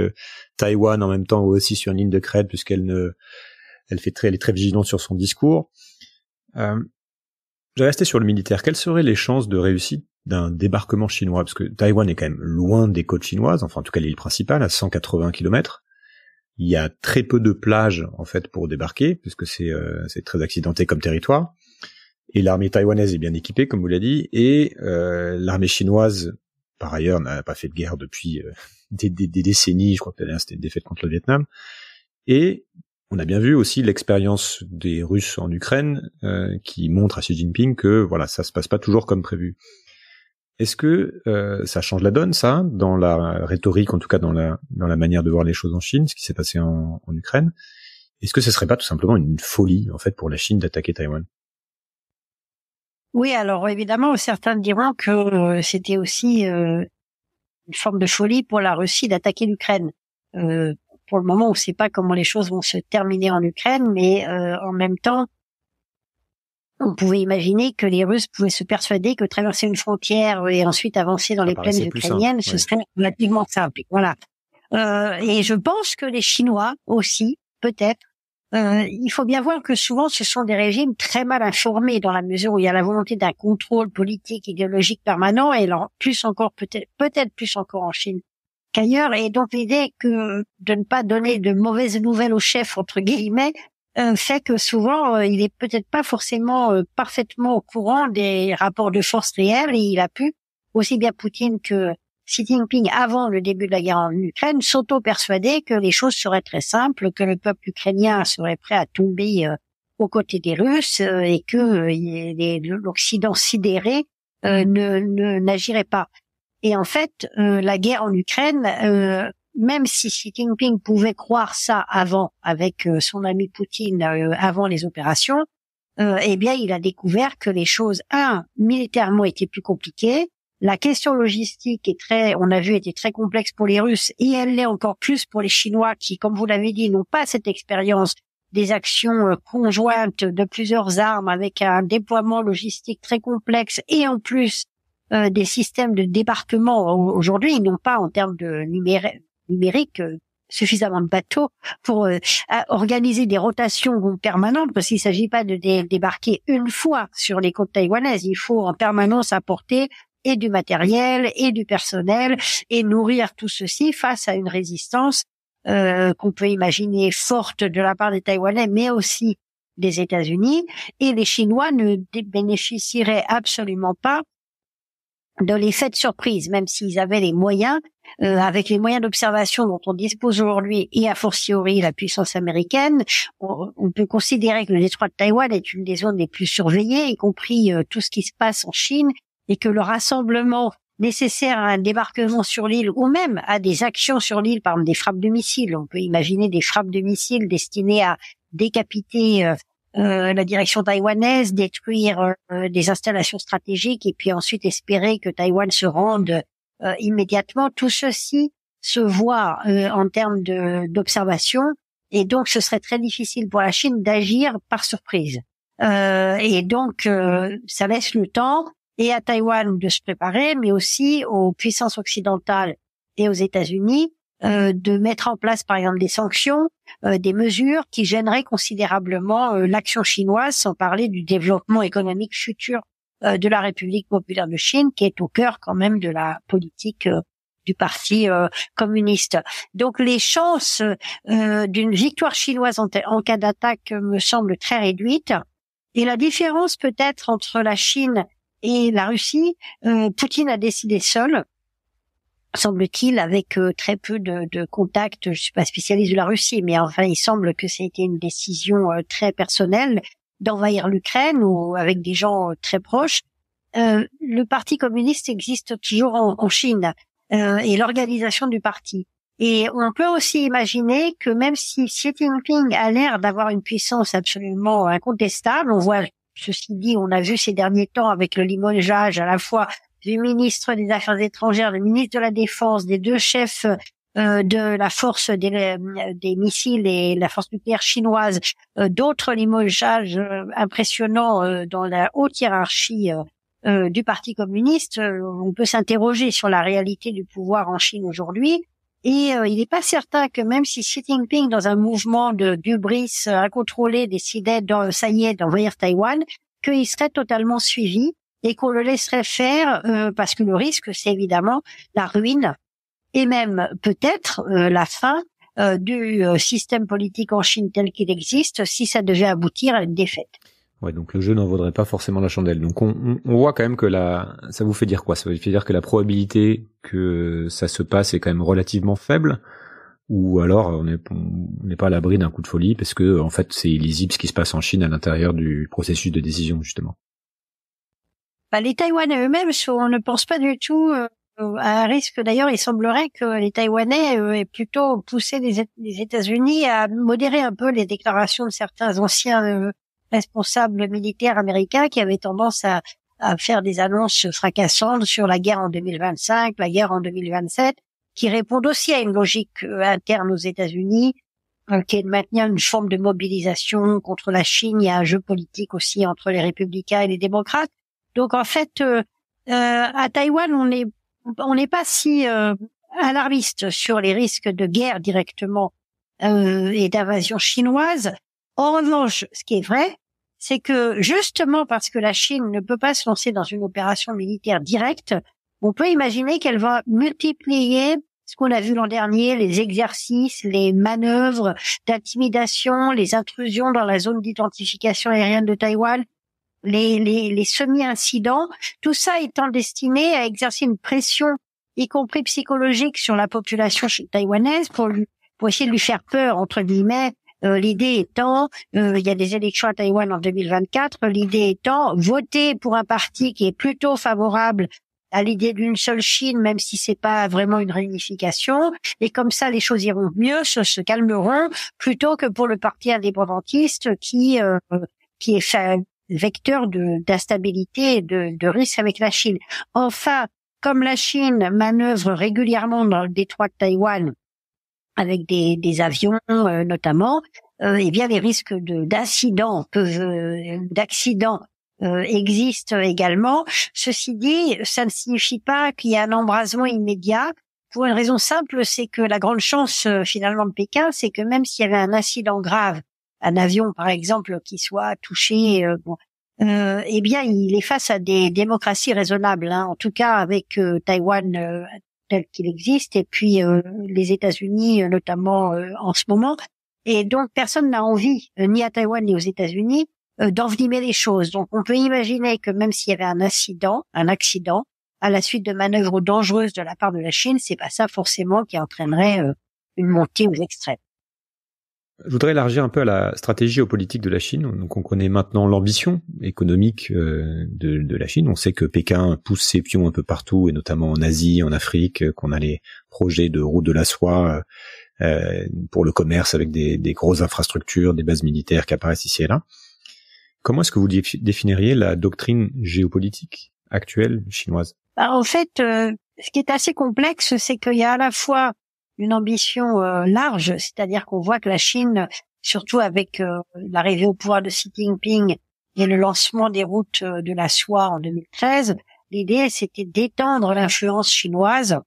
Taïwan en même temps aussi sur une ligne de crête puisqu'elle ne, elle fait très, elle est très vigilante sur son discours. Je vais rester sur le militaire. Quelles seraient les chances de réussite d'un débarquement chinois, parce que Taïwan est quand même loin des côtes chinoises, enfin en tout cas l'île principale, à 180 km. Il y a très peu de plages en fait pour débarquer, puisque euh, c'est très accidenté comme territoire. Et l'armée taïwanaise est bien équipée, comme vous l'avez dit, et euh, l'armée chinoise, par ailleurs, n'a pas fait de guerre depuis euh, des, décennies. Je crois que c'était une défaite contre le Vietnam. Et on a bien vu aussi l'expérience des Russes en Ukraine, qui montre à Xi Jinping que voilà, ça se passe pas toujours comme prévu. Est-ce que euh, ça change la donne, ça, dans la rhétorique, en tout cas dans la, manière de voir les choses en Chine, ce qui s'est passé en, Ukraine Est-ce que ce serait pas tout simplement une folie, en fait, pour la Chine d'attaquer Taïwan Oui, alors évidemment, certains diront que euh, c'était aussi euh, une forme de folie pour la Russie d'attaquer l'Ukraine. pour le moment, on ne sait pas comment les choses vont se terminer en Ukraine, mais en même temps, on pouvait imaginer que les Russes pouvaient se persuader que traverser une frontière et ensuite avancer dans ah, les bah, plaines ukrainiennes, ce serait relativement simple. Voilà. Euh, et je pense que les Chinois aussi, peut-être. Euh, il faut bien voir que souvent, ce sont des régimes très mal informés dans la mesure où il y a la volonté d'un contrôle politique, idéologique permanent, et plus encore peut-être, peut-être plus encore en Chine qu'ailleurs. Et donc l'idée que de ne pas donner de mauvaises nouvelles aux chefs entre guillemets euh, fait que souvent, euh, il n'est peut-être pas forcément euh, parfaitement au courant des rapports de force réels et il a pu, aussi bien Poutine que Xi Jinping, avant le début de la guerre en Ukraine, s'auto-persuader que les choses seraient très simples, que le peuple ukrainien serait prêt à tomber aux côtés des Russes et que l'Occident sidéré ne n'agirait pas. Et en fait, la guerre en Ukraine même si Xi Jinping pouvait croire ça avant avec euh, son ami Poutine euh, avant les opérations, euh, eh bien, il a découvert que les choses, un, militairement étaient plus compliquées. La question logistique est très, on a vu, était très complexe pour les Russes et elle l'est encore plus pour les Chinois qui, comme vous l'avez dit, n'ont pas cette expérience des actions euh, conjointes de plusieurs armes avec un déploiement logistique très complexe et en plus euh, des systèmes de débarquement aujourd'hui, ils n'ont pas en termes de numérique, numérique euh, suffisamment de bateaux pour euh, organiser des rotations permanentes, parce qu'il ne s'agit pas de débarquer une fois sur les côtes taïwanaises. Il faut en permanence apporter et du matériel et du personnel et nourrir tout ceci face à une résistance euh, qu'on peut imaginer forte de la part des Taïwanais, mais aussi des États-Unis. Et les Chinois ne bénéficieraient absolument pas de l'effet de surprise, même s'ils avaient les moyens euh, avec les moyens d'observation dont on dispose aujourd'hui et a fortiori la puissance américaine, on, peut considérer que le détroit de Taïwan est une des zones les plus surveillées, y compris euh, tout ce qui se passe en Chine, et que le rassemblement nécessaire à un débarquement sur l'île ou même à des actions sur l'île par des frappes de missiles, on peut imaginer des frappes de missiles destinées à décapiter euh, la direction taïwanaise, détruire des installations stratégiques et puis ensuite espérer que Taïwan se rende euh, immédiatement. Tout ceci se voit euh, en termes d'observation et donc ce serait très difficile pour la Chine d'agir par surprise. Euh, et donc, ça laisse le temps et à Taïwan de se préparer, mais aussi aux puissances occidentales et aux États-Unis de mettre en place, par exemple, des sanctions, des mesures qui gêneraient considérablement l'action chinoise, sans parler du développement économique futur euh, de la République populaire de Chine, qui est au cœur quand même de la politique euh, du parti euh, communiste. Donc les chances d'une victoire chinoise en, cas d'attaque me semblent très réduites. Et la différence peut-être entre la Chine et la Russie, Poutine a décidé seul semble-t-il, avec très peu de, contacts. Je suis pas spécialiste de la Russie, mais enfin, il semble que c'était une décision très personnelle d'envahir l'Ukraine ou avec des gens euh, très proches. Euh, le Parti communiste existe toujours en, Chine euh, et l'organisation du parti. Et on peut aussi imaginer que même si Xi Jinping a l'air d'avoir une puissance absolument incontestable, on voit, ceci dit, on a vu ces derniers temps avec le limogeage à la fois du ministre des Affaires étrangères, du ministre de la Défense, des deux chefs euh, de la force euh, des, missiles et la force nucléaire chinoise, euh, d'autres limogeages impressionnants dans la haute hiérarchie du Parti communiste, on peut s'interroger sur la réalité du pouvoir en Chine aujourd'hui. Et il n'est pas certain que même si Xi Jinping, dans un mouvement de dubris incontrôlé, décidait, de, ça y est, d'envahir Taïwan, qu'il serait totalement suivi et qu'on le laisserait faire, parce que le risque, c'est évidemment la ruine et même peut-être euh, la fin euh, du euh, système politique en Chine tel qu'il existe si ça devait aboutir à une défaite. Ouais, donc le jeu n'en vaudrait pas forcément la chandelle. Donc on, on, voit quand même que la, ça vous fait dire quoi Ça vous fait dire que la probabilité que ça se passe est quand même relativement faible, ou alors on n'est pas à l'abri d'un coup de folie parce que en fait c'est illisible ce qui se passe en Chine à l'intérieur du processus de décision justement. Bah, les Taïwanais eux-mêmes, on ne pense pas du tout à risque. D'ailleurs, il semblerait que les Taïwanais euh, aient plutôt poussé les, États-Unis à modérer un peu les déclarations de certains anciens euh, responsables militaires américains qui avaient tendance à, faire des annonces fracassantes sur la guerre en 2025, la guerre en 2027, qui répondent aussi à une logique euh, interne aux États-Unis, qui est de maintenir une forme de mobilisation contre la Chine. Il y a un jeu politique aussi entre les républicains et les démocrates. Donc en fait, à Taïwan, on est on n'est pas si euh, alarmiste sur les risques de guerre directement euh, et d'invasion chinoise. En revanche, ce qui est vrai, c'est que justement parce que la Chine ne peut pas se lancer dans une opération militaire directe, on peut imaginer qu'elle va multiplier ce qu'on a vu l'an dernier, les exercices, les manœuvres d'intimidation, les intrusions dans la zone d'identification aérienne de Taïwan, les, les, semi-incidents, tout ça étant destiné à exercer une pression, y compris psychologique, sur la population taïwanaise pour, lui, pour essayer de lui faire peur, entre guillemets. Euh, l'idée étant, euh, il y a des élections à Taïwan en 2024, l'idée étant, voter pour un parti qui est plutôt favorable à l'idée d'une seule Chine, même si c'est pas vraiment une réunification. Et comme ça, les choses iront mieux, se, se calmeront, plutôt que pour le parti indépendantiste qui euh, qui est vecteur d'instabilité et de, de risque avec la Chine. Enfin, comme la Chine manœuvre régulièrement dans le détroit de Taïwan avec des, des avions euh, notamment, euh, eh bien les risques d'incidents peuvent euh, d'accidents euh, existent également. Ceci dit, ça ne signifie pas qu'il y a un embrasement immédiat. Pour une raison simple, c'est que la grande chance finalement de Pékin, c'est que même s'il y avait un incident grave un avion par exemple qui soit touché, euh, bon, euh, eh bien, il est face à des démocraties raisonnables, hein. en tout cas avec euh, Taïwan euh, tel qu'il existe, et puis les États-Unis notamment en ce moment. Et donc, personne n'a envie, ni à Taïwan ni aux États-Unis, d'envenimer les choses. Donc, on peut imaginer que même s'il y avait un incident, un accident, à la suite de manœuvres dangereuses de la part de la Chine, c'est pas ça forcément qui entraînerait une montée aux extrêmes. Je voudrais élargir un peu à la stratégie géopolitique de la Chine. Donc, on connaît maintenant l'ambition économique euh, de, de, la Chine. On sait que Pékin pousse ses pions un peu partout, et notamment en Asie, en Afrique, euh, qu'on a les projets de route de la soie euh, pour le commerce avec des, des, grosses infrastructures, des bases militaires qui apparaissent ici et là. Comment est-ce que vous définiriez la doctrine géopolitique actuelle chinoise bah, En fait, ce qui est assez complexe, c'est qu'il y a à la fois une ambition euh, large, c'est-à-dire qu'on voit que la Chine, surtout avec euh, l'arrivée au pouvoir de Xi Jinping et le lancement des routes euh, de la soie en 2013, l'idée c'était d'étendre l'influence chinoise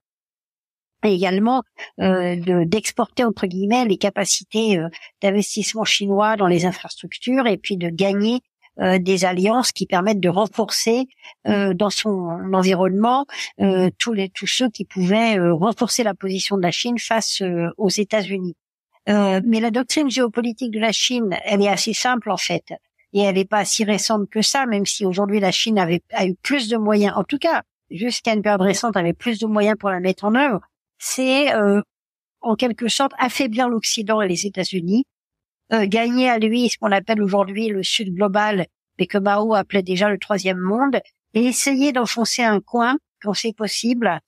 et également d'exporter entre guillemets les capacités d'investissement chinois dans les infrastructures et puis de gagner euh, des alliances qui permettent de renforcer euh, dans son environnement euh, tous ceux qui pouvaient renforcer la position de la Chine face aux États-Unis. mais la doctrine géopolitique de la Chine, elle est assez simple en fait et elle n'est pas si récente que ça, même si aujourd'hui la Chine avait, a eu plus de moyens, en tout cas jusqu'à une période récente, avait plus de moyens pour la mettre en œuvre, c'est en quelque sorte affaiblir l'Occident et les États-Unis euh, gagner à lui ce qu'on appelle aujourd'hui le Sud global, mais que Mao appelait déjà le troisième monde, et essayer d'enfoncer un coin, quand c'est possible,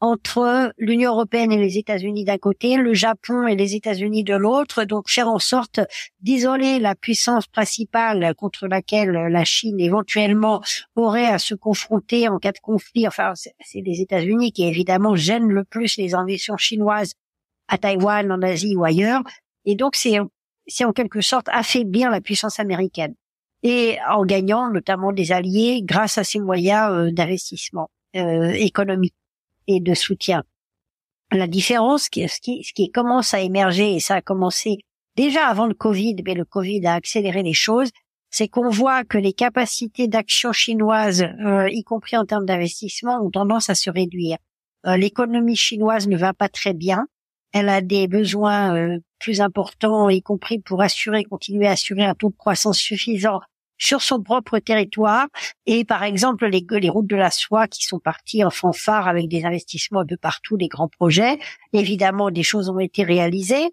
entre l'Union européenne et les États-Unis d'un côté, le Japon et les États-Unis de l'autre, donc faire en sorte d'isoler la puissance principale contre laquelle la Chine éventuellement aurait à se confronter en cas de conflit. Enfin, c'est les États-Unis qui évidemment gênent le plus les ambitions chinoises à Taïwan, en Asie ou ailleurs. Et donc c'est c'est en quelque sorte affaiblir la puissance américaine et en gagnant notamment des alliés grâce à ses moyens euh, d'investissement euh, économique et de soutien. La différence, ce qui, ce qui commence à émerger, et ça a commencé déjà avant le Covid, mais le Covid a accéléré les choses, c'est qu'on voit que les capacités d'action chinoise, euh, y compris en termes d'investissement, ont tendance à se réduire. L'économie chinoise ne va pas très bien. Elle a des besoins plus important, y compris pour assurer, continuer à assurer un taux de croissance suffisant sur son propre territoire. Et par exemple, les, les routes de la soie qui sont parties en fanfare avec des investissements un peu partout, des grands projets. Évidemment, des choses ont été réalisées,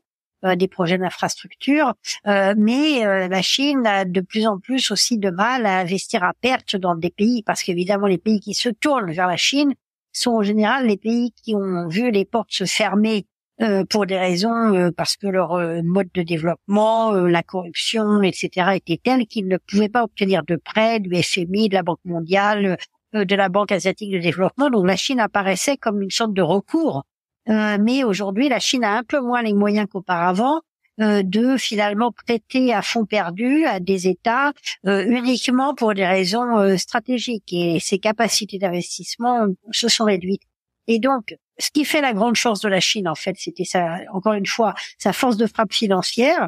euh, des projets d'infrastructure, euh, mais euh, la Chine a de plus en plus aussi de mal à investir à perte dans des pays, parce qu'évidemment, les pays qui se tournent vers la Chine sont en général les pays qui ont vu les portes se fermer euh, pour des raisons euh, parce que leur euh, mode de développement, la corruption, etc., était telle qu'ils ne pouvaient pas obtenir de prêts du FMI, de la Banque mondiale, de la Banque asiatique de développement. Donc la Chine apparaissait comme une sorte de recours. mais aujourd'hui, la Chine a un peu moins les moyens qu'auparavant de finalement prêter à fonds perdu à des États uniquement pour des raisons stratégiques et ses capacités d'investissement se sont réduites. Et donc, ce qui fait la grande chance de la Chine, en fait, c'était ça, encore une fois, sa force de frappe financière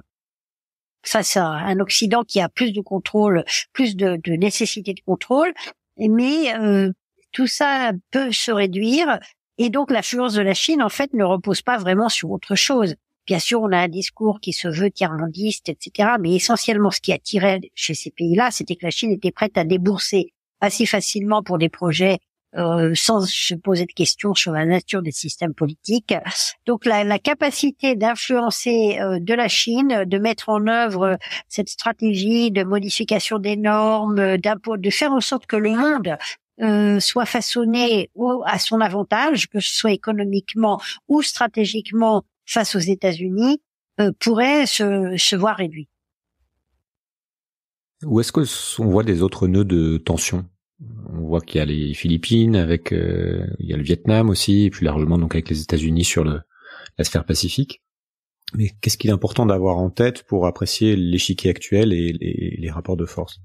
Ça, c'est un Occident qui a plus de contrôle, plus de, nécessité de contrôle, mais euh, tout ça peut se réduire. Et donc l'influence de la Chine, en fait, ne repose pas vraiment sur autre chose. Bien sûr, on a un discours qui se veut irlandiste, etc. Mais essentiellement, ce qui attirait chez ces pays-là, c'était que la Chine était prête à débourser assez facilement pour des projets euh, sans se poser de questions sur la nature des systèmes politiques. Donc la, la capacité d'influencer euh, de la Chine, de mettre en œuvre euh, cette stratégie de modification des normes, euh, d'impôts, de faire en sorte que le monde euh, soit façonné à son avantage, que ce soit économiquement ou stratégiquement face aux États-Unis, euh, pourrait se, se voir réduit. Où est-ce que on voit des autres nœuds de tension on voit qu'il y a les Philippines, avec euh, il y a le Vietnam aussi, et plus largement donc avec les États-Unis sur la sphère pacifique. Mais qu'est-ce qu'il est important d'avoir en tête pour apprécier l'échiquier actuel et, les rapports de force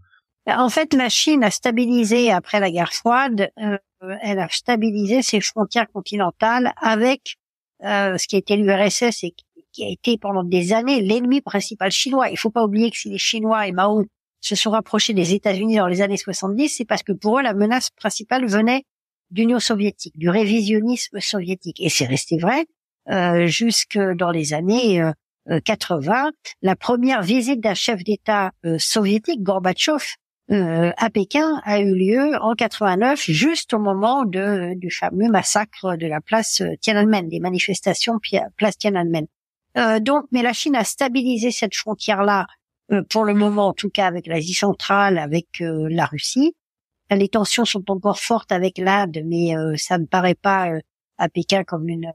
En fait, la Chine a stabilisé après la guerre froide, euh, elle a stabilisé ses frontières continentales avec euh, ce qui était l'URSS et qui a été pendant des années l'ennemi principal chinois. Il faut pas oublier que si les Chinois et Mao se sont rapprochés des États-Unis dans les années 70, c'est parce que pour eux, la menace principale venait d'Union soviétique, du révisionnisme soviétique. Et c'est resté vrai euh, jusque dans les années 80. Euh, euh, la première visite d'un chef d'État euh, soviétique, Gorbatchev, à Pékin a eu lieu en 89, juste au moment du fameux massacre de la place Tiananmen, des manifestations place Tiananmen. donc, mais la Chine a stabilisé cette frontière-là euh, pour le moment en tout cas avec l'Asie centrale, avec euh, la Russie. Euh, les tensions sont encore fortes avec l'Inde, mais ça ne paraît pas à Pékin comme une,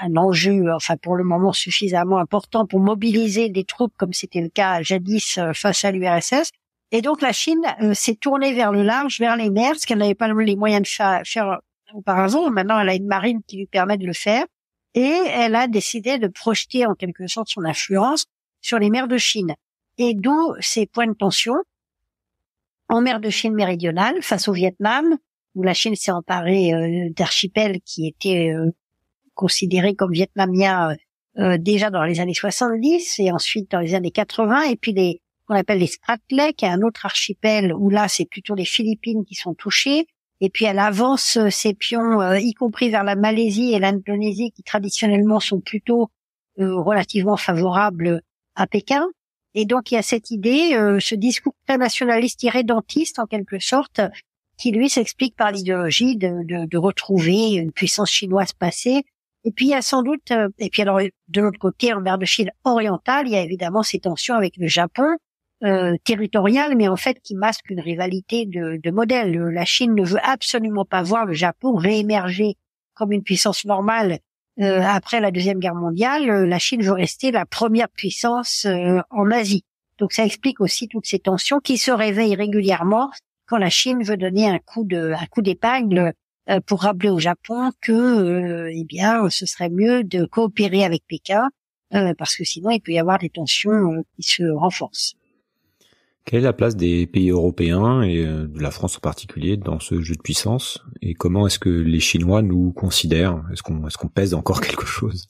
un enjeu, enfin pour le moment suffisamment important pour mobiliser des troupes comme c'était le cas jadis face à l'URSS. Et donc la Chine s'est tournée vers le large, vers les mers, ce qu'elle n'avait pas les moyens de faire faire auparavant. Maintenant, elle a une marine qui lui permet de le faire. Et elle a décidé de projeter en quelque sorte son influence sur les mers de Chine et d'où ces points de tension en mer de Chine méridionale face au Vietnam, où la Chine s'est emparée euh, d'archipels qui étaient euh, considérés comme vietnamiens euh, déjà dans les années 70 et ensuite dans les années 80, et puis les qu'on appelle les Spratleys, qui est un autre archipel où là c'est plutôt les Philippines qui sont touchées, et puis elle avance ses pions, y compris vers la Malaisie et l'Indonésie, qui traditionnellement sont plutôt relativement favorables à Pékin. Et donc il y a cette idée, euh, ce discours très nationaliste irrédentiste en quelque sorte, qui lui s'explique par l'idéologie de, retrouver une puissance chinoise passée. Et puis il y a sans doute, euh, et puis alors de l'autre côté, en mer de Chine orientale, il y a évidemment ces tensions avec le Japon, euh, territoriales, mais en fait qui masquent une rivalité de, de modèles. La Chine ne veut absolument pas voir le Japon réémerger comme une puissance normale euh, après la Deuxième Guerre mondiale, euh, la Chine veut rester la première puissance euh, en Asie. Donc ça explique aussi toutes ces tensions qui se réveillent régulièrement quand la Chine veut donner un coup d'épingle pour rappeler au Japon que eh bien ce serait mieux de coopérer avec Pékin parce que sinon il peut y avoir des tensions qui se renforcent. Quelle est la place des pays européens et euh, de la France en particulier dans ce jeu de puissance Et comment est-ce que les Chinois nous considèrent Est-ce qu'on est-ce pèse encore quelque chose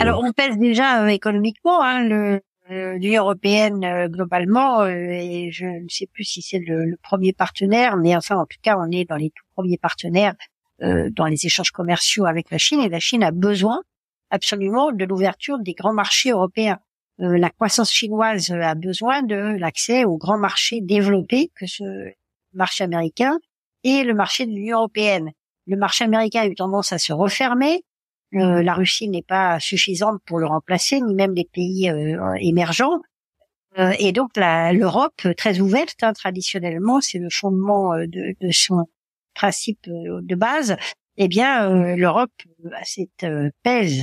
Alors on pèse déjà euh, économiquement. Hein, l'Union européenne euh, globalement, et je ne sais plus si c'est le, premier partenaire, mais enfin en tout cas on est dans les tout premiers partenaires dans les échanges commerciaux avec la Chine et la Chine a besoin absolument de l'ouverture des grands marchés européens. Euh, la croissance chinoise a besoin de l'accès aux grands marchés développés que ce marché américain et le marché de l'Union européenne. Le marché américain a eu tendance à se refermer. Euh, la Russie n'est pas suffisante pour le remplacer, ni même les pays euh, émergents. et donc l'Europe, très ouverte hein, traditionnellement, c'est le fondement de, son principe de base. Eh bien, l'Europe pèse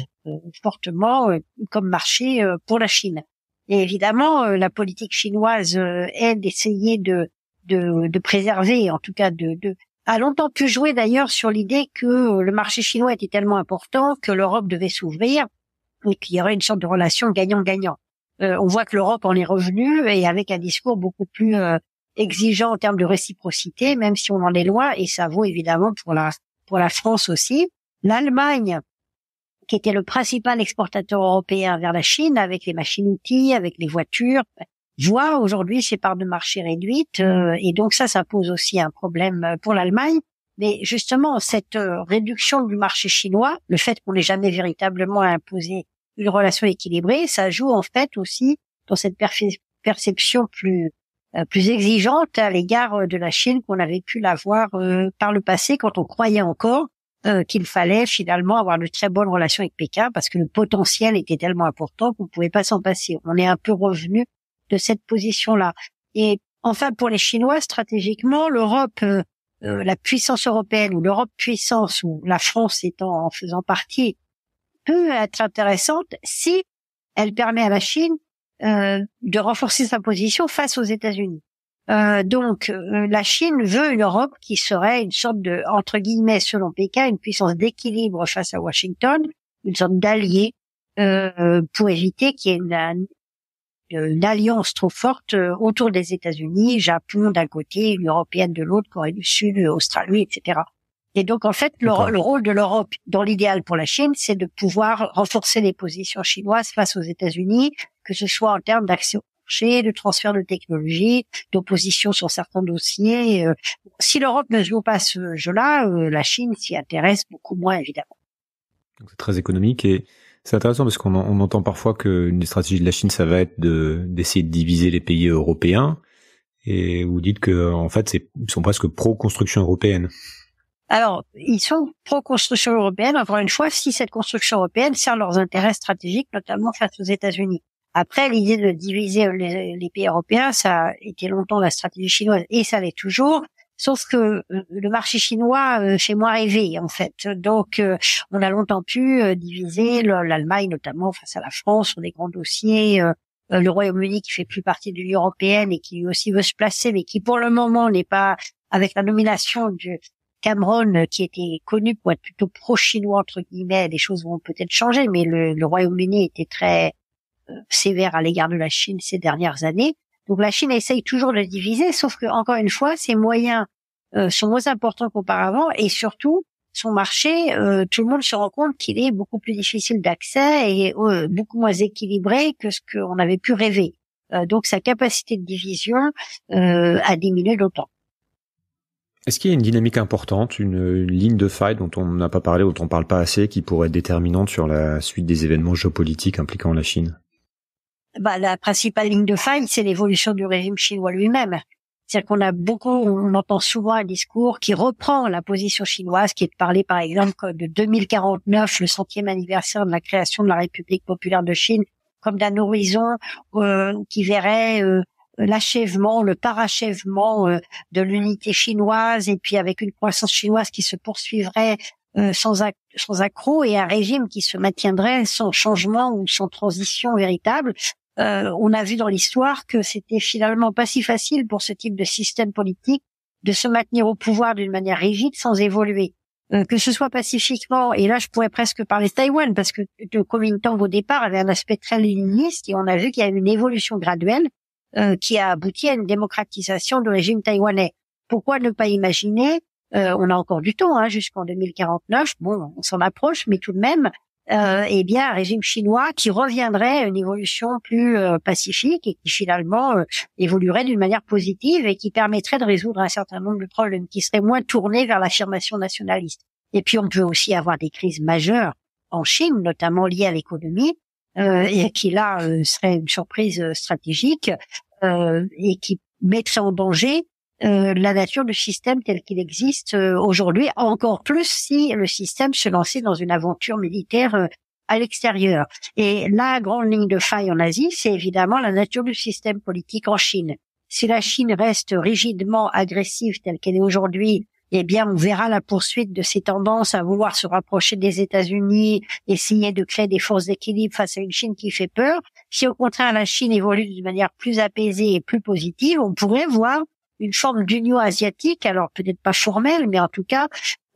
fortement euh, comme marché euh, pour la Chine. Et évidemment, euh, la politique chinoise est d'essayer de, de, de, préserver, en tout cas de, de a longtemps pu jouer d'ailleurs sur l'idée que le marché chinois était tellement important que l'Europe devait s'ouvrir et qu'il y aurait une sorte de relation gagnant-gagnant. on voit que l'Europe en est revenue et avec un discours beaucoup plus exigeant en termes de réciprocité, même si on en est loin, et ça vaut évidemment pour la pour la France aussi. L'Allemagne qui était le principal exportateur européen vers la Chine, avec les machines-outils, avec les voitures, voit aujourd'hui ses parts de marché réduites. Euh, et donc ça, ça pose aussi un problème euh, pour l'Allemagne. Mais justement, cette euh, réduction du marché chinois, le fait qu'on n'ait jamais véritablement imposé une relation équilibrée, ça joue en fait aussi dans cette perception plus plus exigeante à l'égard de la Chine qu'on avait pu l'avoir par le passé quand on croyait encore euh, qu'il fallait finalement avoir de très bonnes relations avec Pékin parce que le potentiel était tellement important qu'on ne pouvait pas s'en passer. On est un peu revenu de cette position-là. Et enfin, pour les Chinois, stratégiquement, l'Europe, euh, euh, la puissance européenne ou l'Europe puissance ou la France étant en faisant partie, peut être intéressante si elle permet à la Chine de renforcer sa position face aux États-Unis. Euh, donc, euh, la Chine veut une Europe qui serait une sorte de, entre guillemets, selon Pékin, une puissance d'équilibre face à Washington, une sorte d'allié euh, pour éviter qu'il y ait une, alliance trop forte autour des États-Unis, Japon d'un côté, une européenne de l'autre, Corée du Sud, Australie, etc. Et donc, en fait, le, le rôle de l'Europe dans l'idéal pour la Chine, c'est de pouvoir renforcer les positions chinoises face aux États-Unis, que ce soit en termes d'action de transfert de technologie, d'opposition sur certains dossiers. Euh. Si l'Europe ne joue pas ce jeu-là, euh, la Chine s'y intéresse beaucoup moins, évidemment. c'est très économique et c'est intéressant parce qu'on entend parfois qu'une des stratégies de la Chine, ça va être d'essayer de diviser les pays européens. Et vous dites que en fait, ils sont presque pro-construction européenne. Alors, ils sont pro-construction européenne, encore une fois, si cette construction européenne sert leurs intérêts stratégiques, notamment face aux États-Unis. Après, l'idée de diviser les, pays européens, ça a été longtemps la stratégie chinoise et ça l'est toujours. Sauf que euh, le marché chinois euh, fait moins rêver en fait. Donc, euh, on a longtemps pu diviser l'Allemagne notamment face à la France sur des grands dossiers, le Royaume-Uni qui fait plus partie de l'Union européenne et qui aussi veut se placer, mais qui pour le moment n'est pas avec la nomination du Cameron qui était connu pour être plutôt pro-chinois entre guillemets. Les choses vont peut-être changer, mais le Royaume-Uni était très sévère à l'égard de la Chine ces dernières années. Donc la Chine essaye toujours de diviser, sauf que encore une fois, ses moyens euh, sont moins importants qu'auparavant et surtout son marché, euh, tout le monde se rend compte qu'il est beaucoup plus difficile d'accès et euh, beaucoup moins équilibré que ce qu'on avait pu rêver. donc sa capacité de division a diminué d'autant. Est-ce qu'il y a une dynamique importante, une, une ligne de faille dont on n'a pas parlé, dont on ne parle pas assez, qui pourrait être déterminante sur la suite des événements géopolitiques impliquant la Chine bah, la principale ligne de faille, c'est l'évolution du régime chinois lui-même. C'est-à-dire qu'on a beaucoup, on entend souvent un discours qui reprend la position chinoise, qui est de parler, par exemple, de 2049, le centième anniversaire de la création de la République populaire de Chine, comme d'un horizon euh, qui verrait euh, l'achèvement, le parachèvement euh, de l'unité chinoise, et puis avec une croissance chinoise qui se poursuivrait euh, sans, sans accroc et un régime qui se maintiendrait sans changement ou sans transition véritable. Euh, on a vu dans l'histoire que c'était finalement pas si facile pour ce type de système politique de se maintenir au pouvoir d'une manière rigide sans évoluer. Euh, que ce soit pacifiquement, et là je pourrais presque parler de Taïwan, parce que le temps au départ avait un aspect très léniniste, et on a vu qu'il y a eu une évolution graduelle qui a abouti à une démocratisation du régime taïwanais. Pourquoi ne pas imaginer euh, on a encore du temps hein, jusqu'en 2049. Bon, on s'en approche, mais tout de même, euh, eh bien, un régime chinois qui reviendrait à une évolution plus euh, pacifique et qui finalement euh, évoluerait d'une manière positive et qui permettrait de résoudre un certain nombre de problèmes, qui seraient moins tournés vers l'affirmation nationaliste. Et puis, on peut aussi avoir des crises majeures en Chine, notamment liées à l'économie, et qui là serait une surprise stratégique et qui mettrait en danger euh, la nature du système tel qu'il existe euh, aujourd'hui, encore plus si le système se lançait dans une aventure militaire euh, à l'extérieur. Et la grande ligne de faille en Asie, c'est évidemment la nature du système politique en Chine. Si la Chine reste rigidement agressive telle qu'elle est aujourd'hui, eh bien, on verra la poursuite de ces tendances à vouloir se rapprocher des États-Unis, essayer de créer des forces d'équilibre face à une Chine qui fait peur. Si au contraire la Chine évolue d'une manière plus apaisée et plus positive, on pourrait voir une forme d'union asiatique, alors peut-être pas formelle, mais en tout cas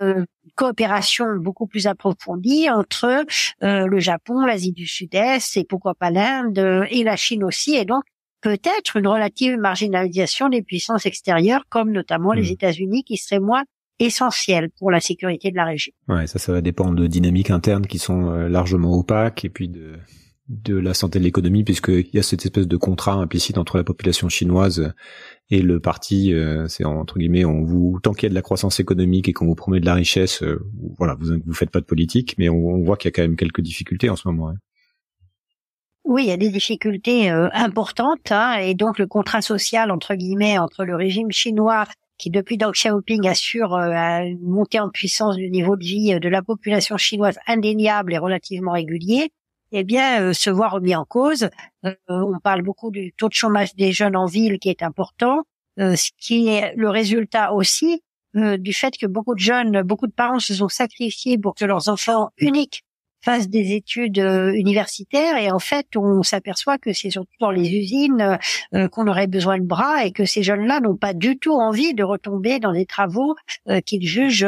euh, coopération beaucoup plus approfondie entre euh, le Japon, l'Asie du Sud-Est et pourquoi pas l'Inde euh, et la Chine aussi, et donc peut-être une relative marginalisation des puissances extérieures, comme notamment les hmm. États-Unis, qui seraient moins essentiel pour la sécurité de la région. Ouais, ça, ça va dépendre de dynamiques internes qui sont euh, largement opaques et puis de, de la santé de l'économie, puisqu'il y a cette espèce de contrat implicite entre la population chinoise et le parti. Euh, c'est entre guillemets, on vous tant qu'il y a de la croissance économique et qu'on vous promet de la richesse, euh, voilà, vous vous faites pas de politique, mais on, voit qu'il y a quand même quelques difficultés en ce moment. Hein. Oui, il y a des difficultés euh, importantes, hein, et donc le contrat social entre guillemets entre le régime chinois qui depuis Deng Xiaoping assure une montée en puissance du niveau de vie de la population chinoise indéniable et relativement régulier, eh bien, euh, se voir remis en cause. Euh, on parle beaucoup du taux de chômage des jeunes en ville qui est important, euh, ce qui est le résultat aussi du fait que beaucoup de jeunes, beaucoup de parents se sont sacrifiés pour que leurs enfants uniques fassent des études universitaires et en fait on s'aperçoit que c'est surtout dans les usines qu'on aurait besoin de bras et que ces jeunes-là n'ont pas du tout envie de retomber dans des travaux qu'ils jugent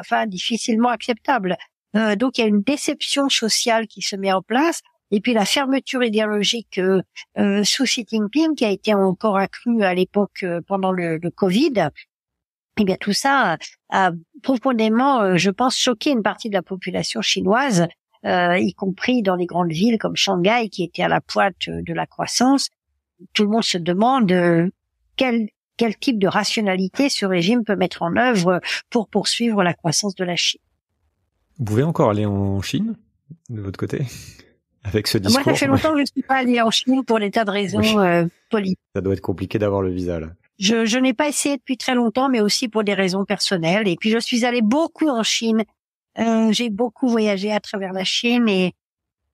enfin difficilement acceptables. Euh, donc il y a une déception sociale qui se met en place. Et puis la fermeture idéologique euh, euh, sous Xi Jinping, qui a été encore accrue à l'époque pendant le, Covid, eh bien tout ça a profondément, je pense, choqué une partie de la population chinoise, y compris dans les grandes villes comme Shanghai, qui était à la pointe de la croissance. Tout le monde se demande quel type de rationalité ce régime peut mettre en œuvre pour poursuivre la croissance de la Chine. Vous pouvez encore aller en Chine, de votre côté avec ce discours. Moi, ça fait longtemps que je ne suis pas allé en Chine pour des tas de raisons euh, Ça doit être compliqué d'avoir le visa, là. Je, je n'ai pas essayé depuis très longtemps, mais aussi pour des raisons personnelles. Et puis, je suis allé beaucoup en Chine. Euh, j'ai beaucoup voyagé à travers la Chine. Et,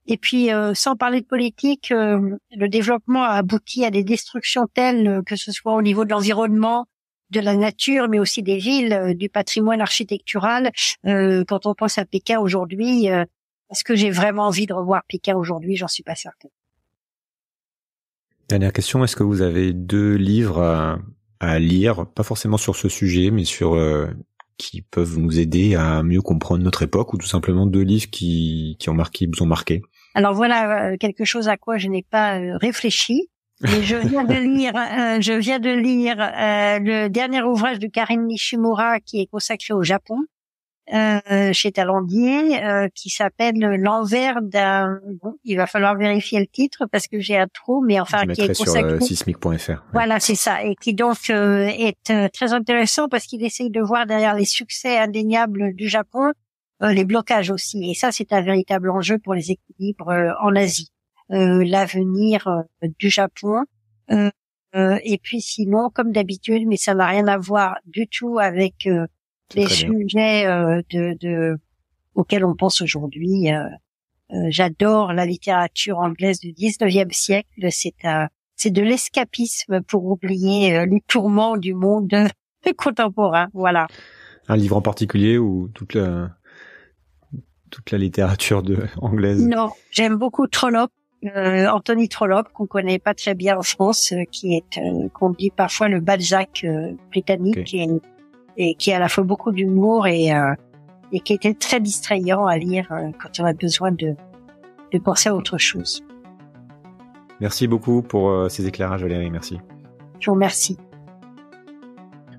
et puis, euh, sans parler de politique, euh, le développement a abouti à des destructions telles, que ce soit au niveau de l'environnement, de la nature, mais aussi des villes, euh, du patrimoine architectural. Euh, quand on pense à Pékin aujourd'hui, euh, est-ce que j'ai vraiment envie de revoir Pékin aujourd'hui J'en suis pas certaine. Dernière question, est-ce que vous avez deux livres à, lire, pas forcément sur ce sujet, mais sur qui peuvent nous aider à mieux comprendre notre époque, ou tout simplement deux livres qui, qui ont marqué, vous ont marqué Alors voilà quelque chose à quoi je n'ai pas réfléchi je viens de lire, euh, je viens de lire euh, le dernier ouvrage de Karine Nishimura qui est consacré au Japon euh, chez Talandier, qui s'appelle L'envers d'un. il va falloir vérifier le titre parce que j'ai un trou, mais enfin qui est consacré. Sur Voilà, c'est ça, et qui donc est très intéressant parce qu'il essaye de voir derrière les succès indéniables du Japon les blocages aussi, et ça c'est un véritable enjeu pour les équilibres en Asie. Euh, l'avenir euh, du Japon. Euh, et puis sinon, comme d'habitude, mais ça n'a rien à voir du tout avec les sujets de, de, auxquels on pense aujourd'hui. J'adore la littérature anglaise du 19e siècle. C'est un c'est de l'escapisme pour oublier les tourments du monde contemporain. Voilà. Un livre en particulier ou toute la, toute la littérature de, anglaise Non, j'aime beaucoup Trollope euh, Anthony Trollope, qu'on connaît pas très bien en France, euh, qui est euh, qu'on dit parfois le Balzac britannique et, qui a à la fois beaucoup d'humour et, et qui était très distrayant à lire quand on a besoin de, de penser à autre chose. Merci beaucoup pour ces éclairages, Valérie. Merci. Je vous remercie.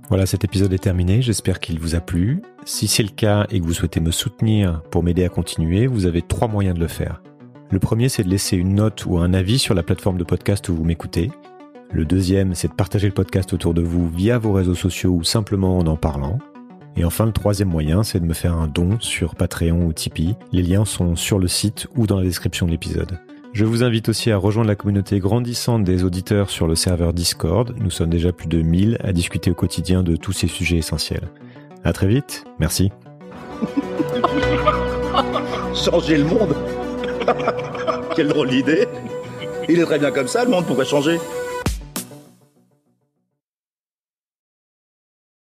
Voilà, cet épisode est terminé. J'espère qu'il vous a plu. Si c'est le cas et que vous souhaitez me soutenir pour m'aider à continuer, vous avez trois moyens de le faire. Le premier, c'est de laisser une note ou un avis sur la plateforme de podcast où vous m'écoutez. Le deuxième, c'est de partager le podcast autour de vous via vos réseaux sociaux ou simplement en en parlant. Et enfin, le troisième moyen, c'est de me faire un don sur Patreon ou Tipeee. Les liens sont sur le site ou dans la description de l'épisode. Je vous invite aussi à rejoindre la communauté grandissante des auditeurs sur le serveur Discord. Nous sommes déjà plus de 1000 à discuter au quotidien de tous ces sujets essentiels. À très vite, merci. Changer le monde quelle drôle d'idée. Il est très bien comme ça, le monde, pourrait changer